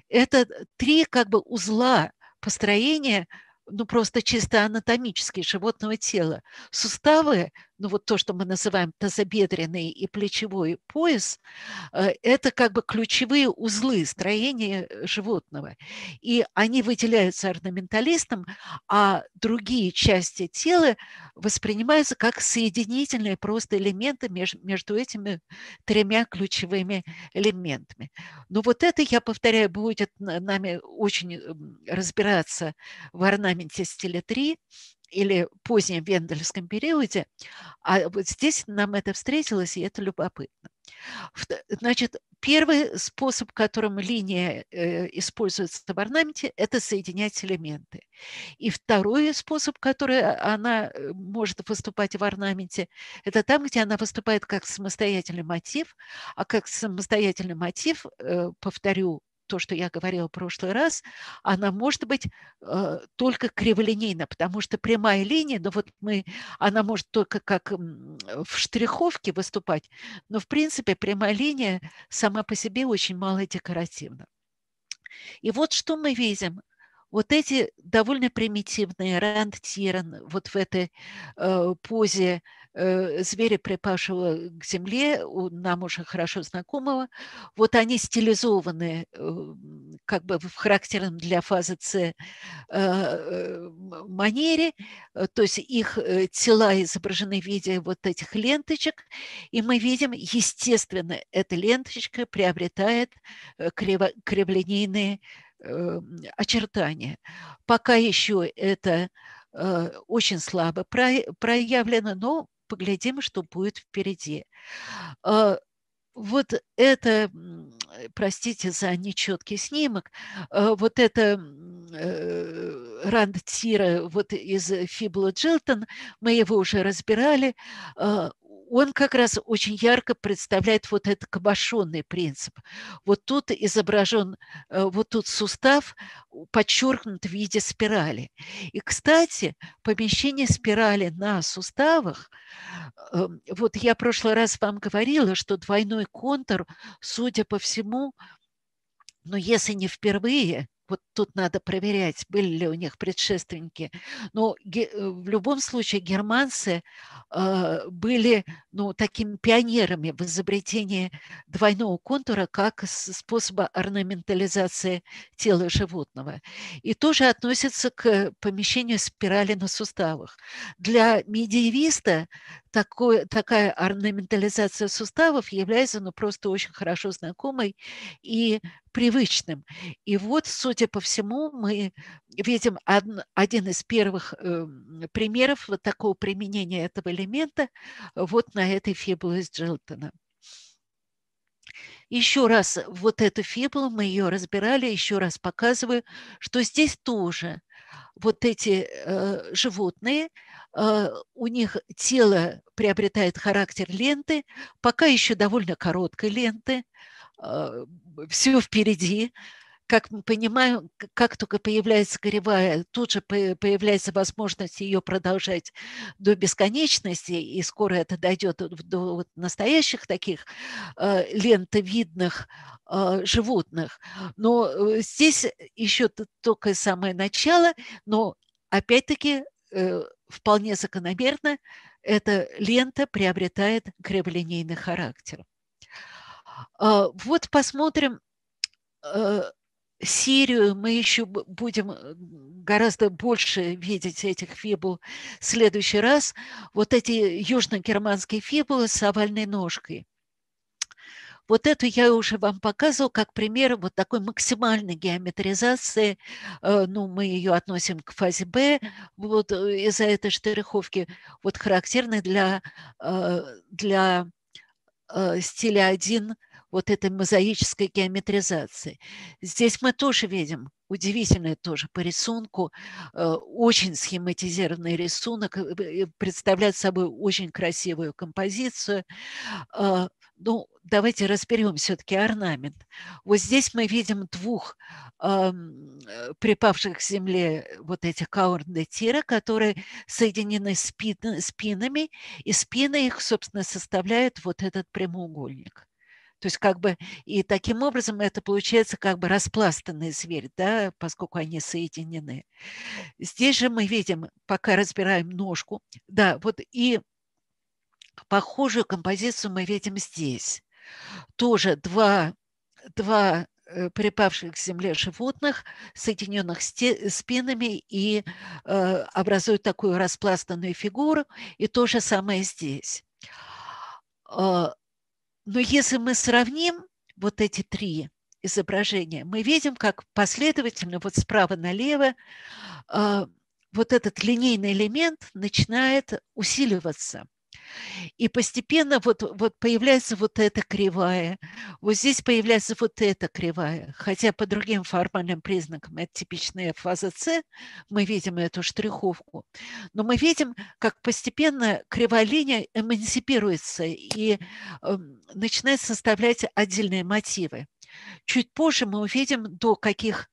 Это три как бы узла построения ну, просто чисто анатомические животного тела. Суставы ну вот то, что мы называем тазобедренный и плечевой пояс, э, это как бы ключевые узлы строения э, животного. И они выделяются орнаменталистом, а другие части тела воспринимаются как соединительные просто элементы между этими тремя ключевыми элементами. Но вот это, я повторяю, будет нами очень эм, разбираться в орнаменте стиля 3, или позднем вендельском периоде, а вот здесь нам это встретилось, и это любопытно. Значит, первый способ, которым линия э, используется в орнаменте, это соединять элементы. И второй способ, который а, она э, может выступать в орнаменте, это там, где она выступает как самостоятельный мотив, а как самостоятельный мотив, э, повторю, то, что я говорила в прошлый раз, она может быть э, только криволинейна, потому что прямая линия, ну вот мы, она может только как в штриховке выступать, но в принципе прямая линия сама по себе очень мало декоративна. И вот что мы видим. Вот эти довольно примитивные, рантиран, вот в этой э, позе Э, зверя, припавшего к земле, нам уже хорошо знакомого. Вот они стилизованы э, как бы в характерном для фазы С э, манере, то есть их тела изображены в виде вот этих ленточек, и мы видим, естественно, эта ленточка приобретает криволинейные очертания. Пока еще это очень слабо проявлено, но поглядим, что будет впереди. А, вот это, э, простите за нечеткий снимок, а, вот это э, Ранд Тира вот из Фибла Джилтон, мы его уже разбирали, а, он как раз очень ярко представляет вот этот кабошонный принцип. Вот тут изображен, э, вот тут сустав подчеркнут в виде спирали. И, кстати, помещение спирали на суставах, э, вот я в прошлый раз вам говорила, что двойной контур, судя по всему, но ну, если не впервые, вот тут надо проверять, были ли у них предшественники. Но э, в любом случае германцы э, были ну, такими пионерами в изобретении двойного контура как способа орнаментализации тела животного. И тоже относится к помещению спирали на суставах. Для медиевиста такой, такая орнаментализация суставов является ну, просто очень хорошо знакомой и привычным. И вот, судя по всему, мы видим один из первых эм, примеров вот такого применения этого элемента вот на этой фибуле Джилтона. Еще раз вот эту фибулу, мы ее разбирали, еще раз показываю, что здесь тоже вот эти э, животные, э, у них тело приобретает характер ленты, пока еще довольно короткой ленты, э, все впереди, как мы понимаем, как только появляется горевая, тут же появляется возможность ее продолжать до бесконечности, и скоро это дойдет до настоящих таких э, лентовидных э, животных. Но э, здесь еще только самое начало, но опять-таки вполне закономерно эта лента приобретает криволинейный характер. А, вот посмотрим, Сирию мы еще будем э, гораздо больше видеть этих фибул в следующий раз. Вот эти южно-германские фибулы с овальной ножкой. Вот эту я уже вам показывал как пример вот такой максимальной геометризации. Э, ну, мы ее относим к фазе Б вот э, из-за этой штриховки, вот характерной для, для стиля 1 вот этой мозаической геометризации. Здесь мы тоже видим удивительное тоже по рисунку, э, очень схематизированный рисунок, э, представляет собой очень красивую композицию. Э, ну, давайте разберем все-таки орнамент. Вот здесь мы видим двух эм, э, припавших к земле вот этих каурн-детира, которые соединены спин, спинами, и спины их, собственно, составляют вот этот прямоугольник. То есть как бы и таким образом это получается как бы распластанный зверь, да, поскольку они соединены. Здесь же мы видим, пока разбираем ножку, да, вот и похожую композицию мы видим здесь. Тоже два, два э, припавших к земле животных, соединенных спинами и э, образуют такую распластанную фигуру. И то же самое здесь. А, но если мы сравним вот эти три изображения, мы видим, как последовательно вот справа налево а, вот этот линейный элемент начинает усиливаться – и постепенно вот, вот появляется вот эта кривая, вот здесь появляется вот эта кривая. Хотя по другим формальным признакам это типичная фаза С, мы видим эту штриховку. Но мы видим, как постепенно кривая линия эмансипируется и э, начинает составлять отдельные мотивы. Чуть позже мы увидим, до каких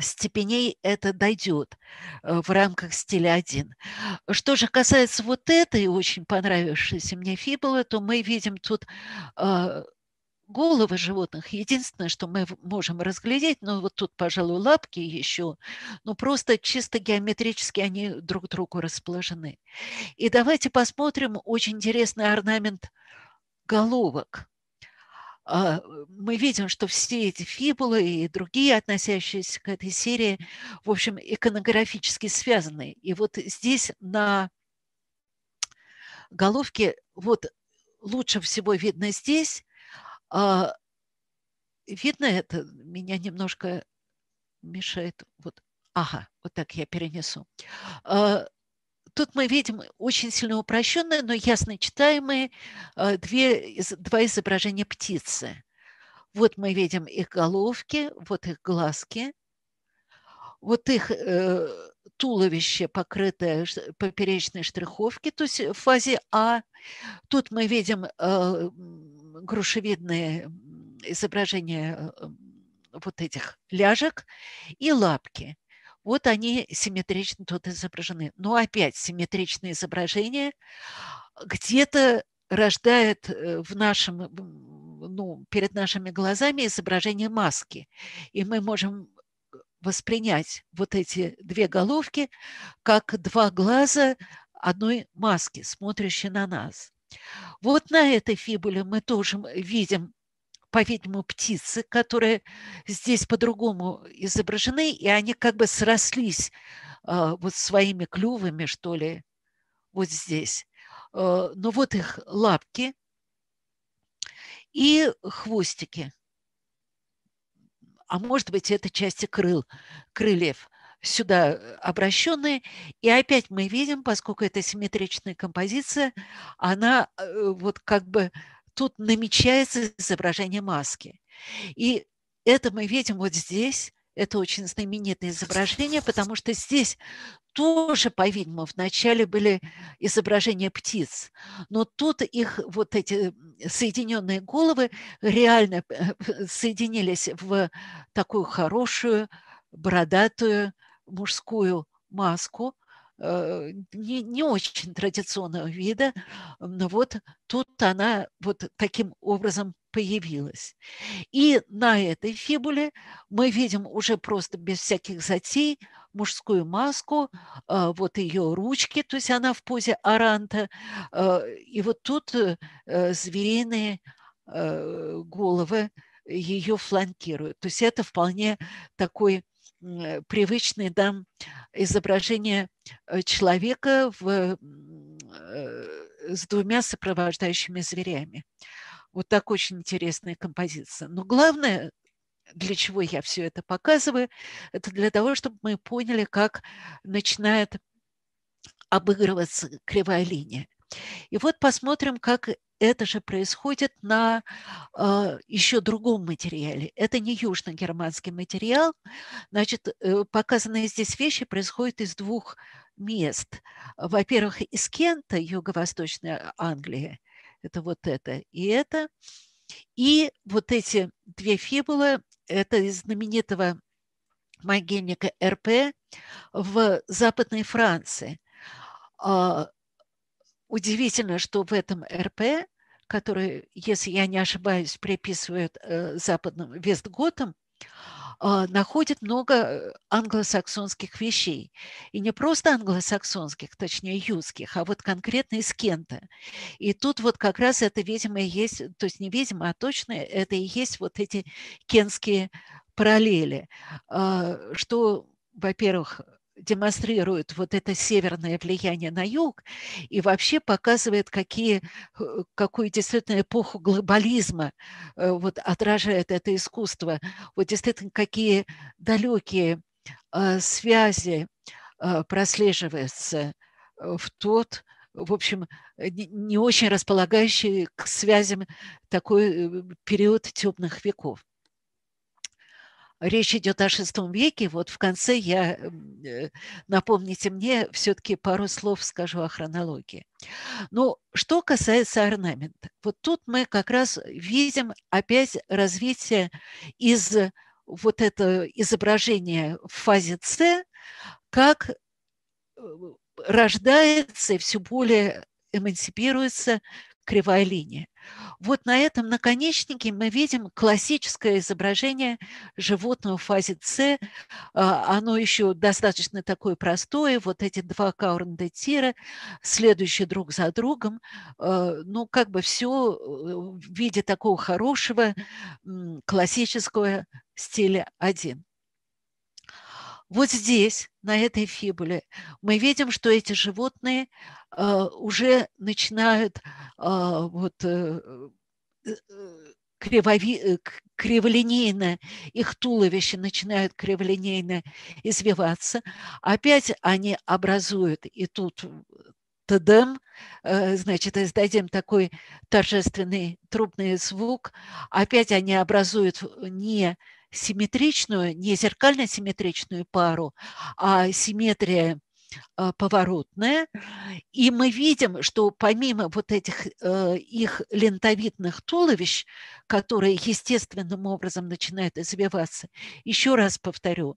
степеней это дойдет э, в рамках стиля 1. Что же касается вот этой очень понравившейся мне фибулы, то мы видим тут э, головы животных. Единственное, что мы можем разглядеть, ну вот тут, пожалуй, лапки еще, ну просто чисто геометрически они друг к другу расположены. И давайте посмотрим очень интересный орнамент головок. А, мы видим, что все эти фибулы и другие, относящиеся к этой серии, в общем, иконографически связаны. И вот здесь на головке, вот лучше всего видно здесь, а, видно это, меня немножко мешает, вот, ага, вот так я перенесу. А, Тут мы видим очень сильно упрощенные, но ясно читаемые э, две, два изображения птицы. Вот мы видим их головки, вот их глазки, вот их э, туловище, покрытое поперечной штриховки, то есть в фазе А. Тут мы видим э, грушевидные изображения э, вот этих ляжек и лапки. Вот они симметрично тут изображены. Но опять симметричное изображение где-то рождает э, в нашем, э, ну, перед нашими глазами изображение маски. И мы можем воспринять вот эти две головки как два глаза одной маски, смотрящей на нас. Вот на этой фибуле мы тоже видим по-видимому, птицы, которые здесь по-другому изображены, и они как бы срослись а, вот своими клювами, что ли, вот здесь. А, Но ну вот их лапки и хвостики. А может быть, это части крыл, крыльев сюда обращенные. И опять мы видим, поскольку это симметричная композиция, она э, вот как бы тут намечается изображение маски. И это мы видим вот здесь, это очень знаменитое изображение, потому что здесь тоже, по-видимому, вначале были изображения птиц, но тут их вот эти соединенные головы реально э, соединились в такую хорошую, бородатую мужскую маску – Э, не, не очень традиционного вида, но вот тут она вот таким образом появилась. И на этой фибуле мы видим уже просто без всяких затей мужскую маску, а, вот ее ручки, то есть она в позе аранта, а, и вот тут э, э, звериные головы ее фланкируют. То есть это вполне такой Э, привычные нам изображения э, человека в, э, с двумя сопровождающими зверями. Вот так очень интересная композиция. Но главное, для чего я все это показываю, это для того, чтобы мы поняли, как начинает обыгрываться кривая линия. И вот посмотрим, как это же происходит на э, а, еще другом материале. Это не южно-германский материал. Значит, э, показанные здесь вещи происходят из двух мест. Во-первых, из Кента, юго-восточной Англии. Это вот это и это. И вот эти две фибулы, это из знаменитого могильника РП в Западной Франции. А, Удивительно, что в этом РП, который, если я не ошибаюсь, приписывают э, западным Вестготам, а, находит много э, англосаксонских вещей. И не просто англосаксонских, точнее юзских, а вот конкретно из Кента. И тут вот как раз это, видимо, есть, то есть не видимо, а точно это и есть вот эти кентские параллели, а, что, во-первых, демонстрирует вот это северное влияние на юг и вообще показывает, какие, э, какую действительно эпоху глобализма э, вот, отражает это искусство. Вот действительно, какие далекие э, связи прослеживаются в тот, в общем, не очень располагающий к связям такой период темных веков речь идет о шестом веке. Вот в конце я, э, напомните мне, все-таки пару слов скажу о хронологии. Ну, что касается орнамента, вот тут мы как раз видим опять развитие из вот это изображение в фазе С, как э, рождается и все более эмансипируется кривая линия. Вот на этом наконечнике мы видим классическое изображение животного в фазе С. Э, оно еще достаточно такое простое. Вот эти два каурндетира, следующие друг за другом. Э, ну, как бы все э, в виде такого хорошего классического стиля 1. Вот здесь, на этой фибуле, мы видим, что эти животные а, уже начинают а, вот э, э, э, кривови... криволинейно, их туловище начинают криволинейно извиваться. Опять они образуют, и тут тадем значит, издадим такой торжественный трубный звук. Опять они образуют не симметричную, не зеркально-симметричную пару, а симметрия – а, поворотная. И мы видим, что помимо вот этих э, их лентовидных туловищ, которые естественным образом начинают извиваться, еще раз повторю,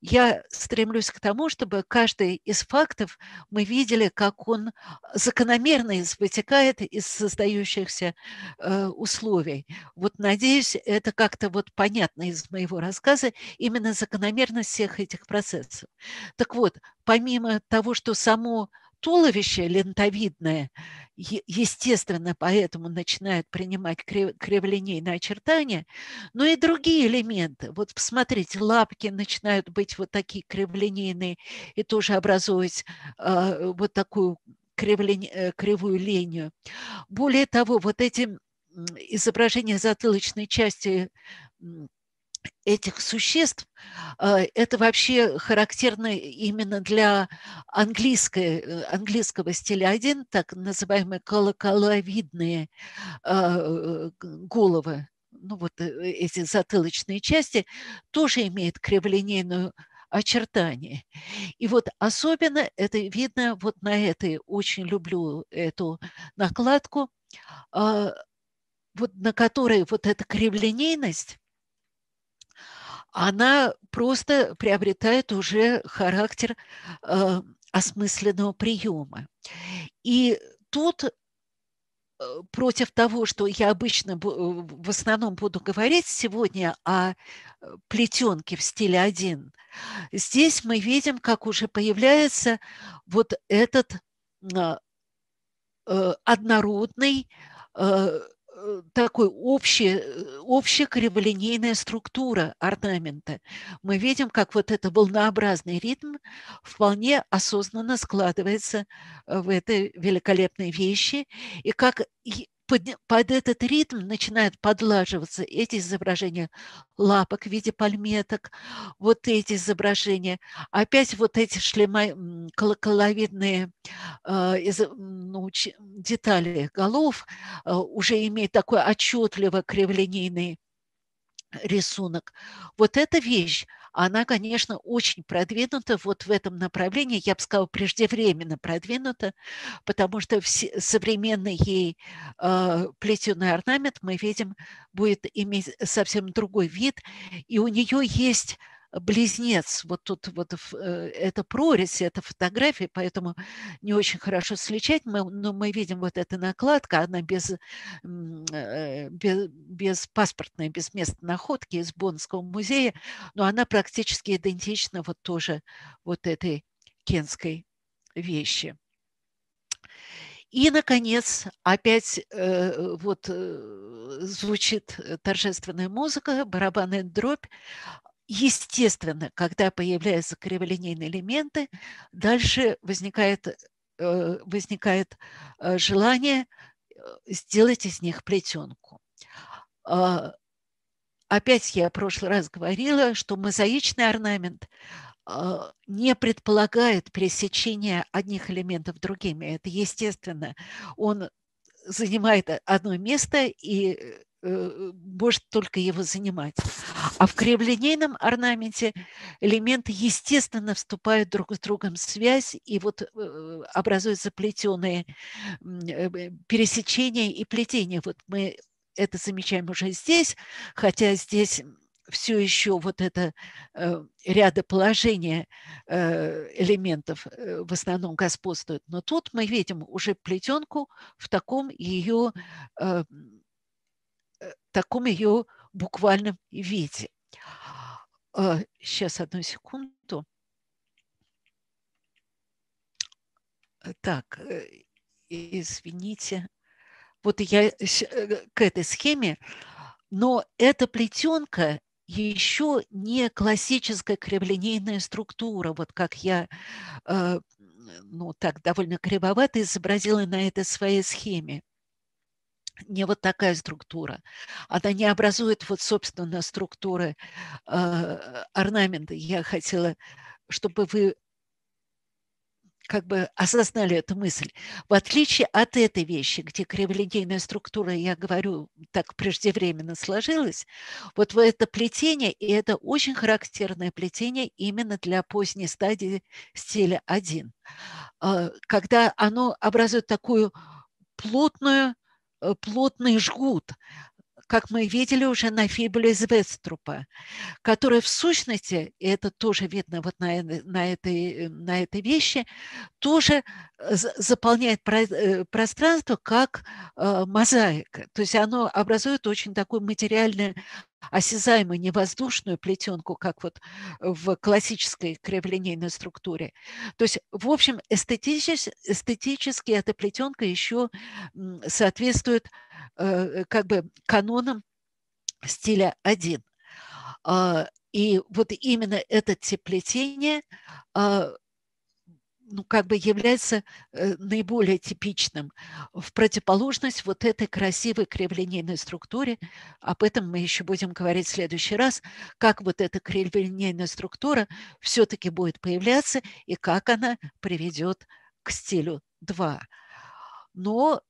я стремлюсь к тому, чтобы каждый из фактов мы видели, как он а, закономерно вытекает из создающихся э, условий. Вот надеюсь, это как-то вот понятно из моего рассказа именно закономерность всех этих процессов. Так вот, помимо того, что само туловище лентовидное, естественно, поэтому начинает принимать кривлинейные очертания, но ну и другие элементы. Вот посмотрите, лапки начинают быть вот такие криволинейные и тоже образовывать э, вот такую кривлень, э, кривую линию. Более того, вот эти изображения затылочной части этих существ, а, это вообще характерно именно для английской, э, английского стиля один, так называемые колоколовидные а, головы, ну вот э, эти затылочные части, тоже имеют криволинейную очертание И вот особенно это видно вот на этой, очень люблю эту накладку, а, вот на которой вот эта криволинейность она просто приобретает уже характер э, осмысленного приема. И тут э, против того, что я обычно э, в основном буду говорить сегодня о э, плетенке в стиле один, здесь мы видим, как уже появляется вот этот однородный Э, такой общий, э, общая криволинейная структура орнамента. Мы видим, как вот это волнообразный ритм вполне осознанно складывается э, в этой великолепной вещи, и как под, под этот ритм начинают подлаживаться эти изображения лапок в виде пальметок, вот эти изображения, опять вот эти шлема, колоколовидные э, а, из, ну, ч, детали голов э, уже имеют такой отчетливо криволинейный рисунок. Вот эта вещь, она, конечно, очень продвинута вот в этом направлении, я бы сказала, преждевременно продвинута, потому что современный ей а, плетеный орнамент, мы видим, будет иметь совсем другой вид, и у нее есть близнец. Вот тут вот э, это прорезь, это фотографии, поэтому не очень хорошо сличать. Мы, но ну, мы видим вот эта накладка, она без, э, без, без паспортной, без места находки из Боннского музея, но она практически идентична вот тоже вот этой кенской вещи. И, наконец, опять э, вот э, звучит торжественная музыка, барабанная дробь. Естественно, когда появляются криволинейные элементы, дальше возникает, э, возникает э, желание э, сделать из них плетенку. А, опять я в прошлый раз говорила, что мозаичный орнамент а, не предполагает пересечения одних элементов другими. Это естественно. Он занимает одно место, и Э, может только его занимать. А в криволинейном орнаменте элементы, естественно, вступают друг с другом в связь, и вот э, образуются плетеные э, пересечения и плетения. Вот мы это замечаем уже здесь, хотя здесь все еще вот это э, рядоположение э, элементов э, в основном господствует. Но тут мы видим уже плетенку в таком ее э, таком ее буквальном виде. Сейчас, а, одну секунду. Так, э, извините. Вот я э, к этой схеме, но эта плетенка еще не классическая криволинейная структура, вот как я, э, ну так довольно кривовато изобразила на этой своей схеме не вот такая структура. Она не образует вот, собственно, структуры э, орнамента. Я хотела, чтобы вы как бы осознали эту мысль. В отличие от этой вещи, где криволинейная структура, я говорю, так преждевременно сложилась, вот в это плетение, и это очень характерное плетение именно для поздней стадии стиля 1, а, когда оно образует такую плотную Э, плотный жгут, как мы видели уже на фибуле из Веструпа, которая в сущности, и это тоже видно вот на, на, этой, э, на этой вещи, тоже э, заполняет пространство как мозаика. То есть оно образует очень такой материальный осязаемо не воздушную плетенку, как вот в классической криволинейной структуре. То есть, в общем, эстетически, эстетически эта плетенка еще соответствует э, как бы канонам стиля 1. А, и вот именно это теплетение а, ну, как бы является э, наиболее типичным в противоположность вот этой красивой криволинейной структуре. Об этом мы еще будем говорить в следующий раз, как вот эта криволинейная структура все-таки будет появляться и как она приведет к стилю 2. Но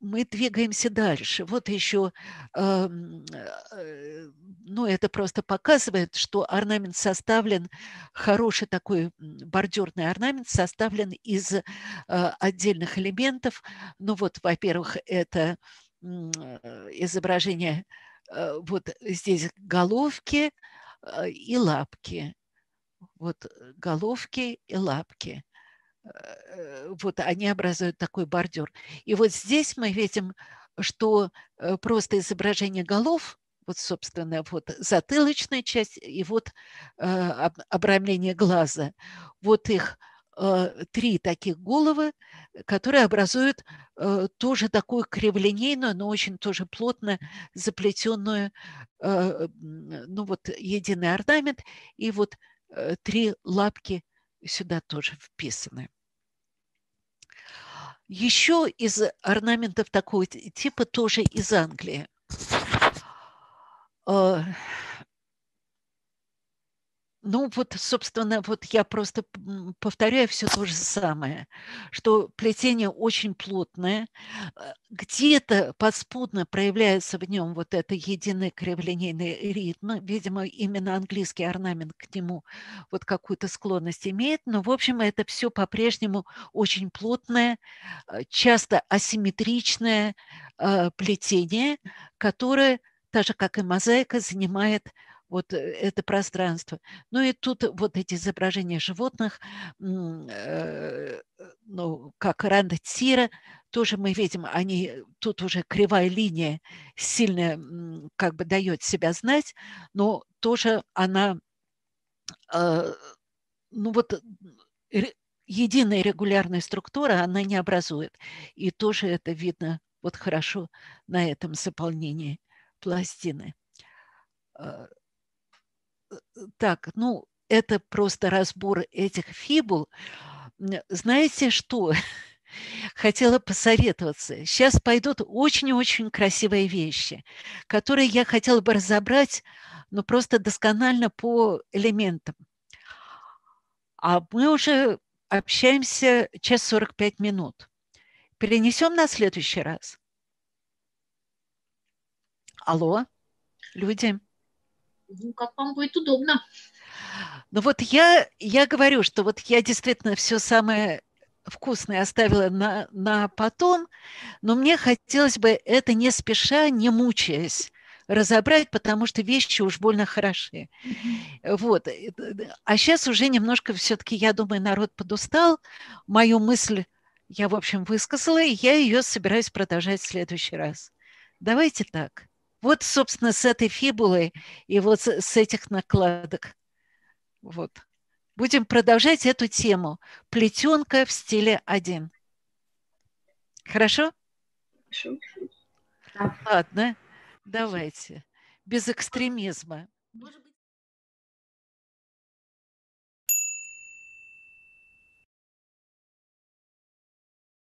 мы двигаемся дальше. Вот еще, э, э, ну, это просто показывает, что орнамент составлен, хороший такой бордюрный орнамент составлен из э, отдельных элементов. Ну вот, во-первых, это э, изображение э, вот здесь головки э, и лапки. Вот головки и лапки – Э, э, вот они образуют такой бордюр. И вот здесь мы видим, что э, просто изображение голов, вот, собственно, вот затылочная часть и вот обрамление глаза. Вот их три таких головы, которые образуют тоже такую криволинейную, но очень тоже плотно заплетенную, ну вот единый орнамент, и вот три лапки сюда тоже вписаны. Еще из орнаментов такого типа тоже из Англии. А, ну вот, собственно, вот я просто повторяю все то же самое, что плетение очень плотное, а, где-то подспудно проявляется в нем вот это единый криволинейный ритм, видимо, именно английский орнамент к нему вот какую-то склонность имеет, но, в общем, это все по-прежнему очень плотное, а, часто асимметричное а, плетение, которое, так же как и мозаика, занимает – вот э, это пространство. Ну и тут вот эти изображения животных, э, ну, как Ранда Тира, тоже мы видим, они, тут уже кривая линия сильно как бы дает себя знать, но тоже она, э, ну вот единая регулярная структура, она не образует. И тоже это видно вот хорошо на этом заполнении пластины. Э, так, ну, это просто разбор этих фибул. Знаете что? хотела посоветоваться. Сейчас пойдут очень-очень красивые вещи, которые я хотела бы разобрать, но просто досконально по элементам. А мы уже общаемся час 45 минут. Перенесем на следующий раз. Алло, люди ну, как вам будет удобно. Ну вот я, я говорю, что вот я действительно все самое вкусное оставила на, на потом, но мне хотелось бы это не спеша, не мучаясь разобрать, потому что вещи уж больно хороши. Вот. Э, а сейчас уже немножко все-таки, я думаю, народ подустал. Мою мысль я, в общем, высказала, и я ее собираюсь продолжать в следующий раз. Давайте так. Вот, собственно, с этой фибулы и вот с этих накладок. Вот. Будем продолжать эту тему. Плетенка в стиле один. Хорошо? Хорошо. Ладно, давайте. Без экстремизма. Может быть,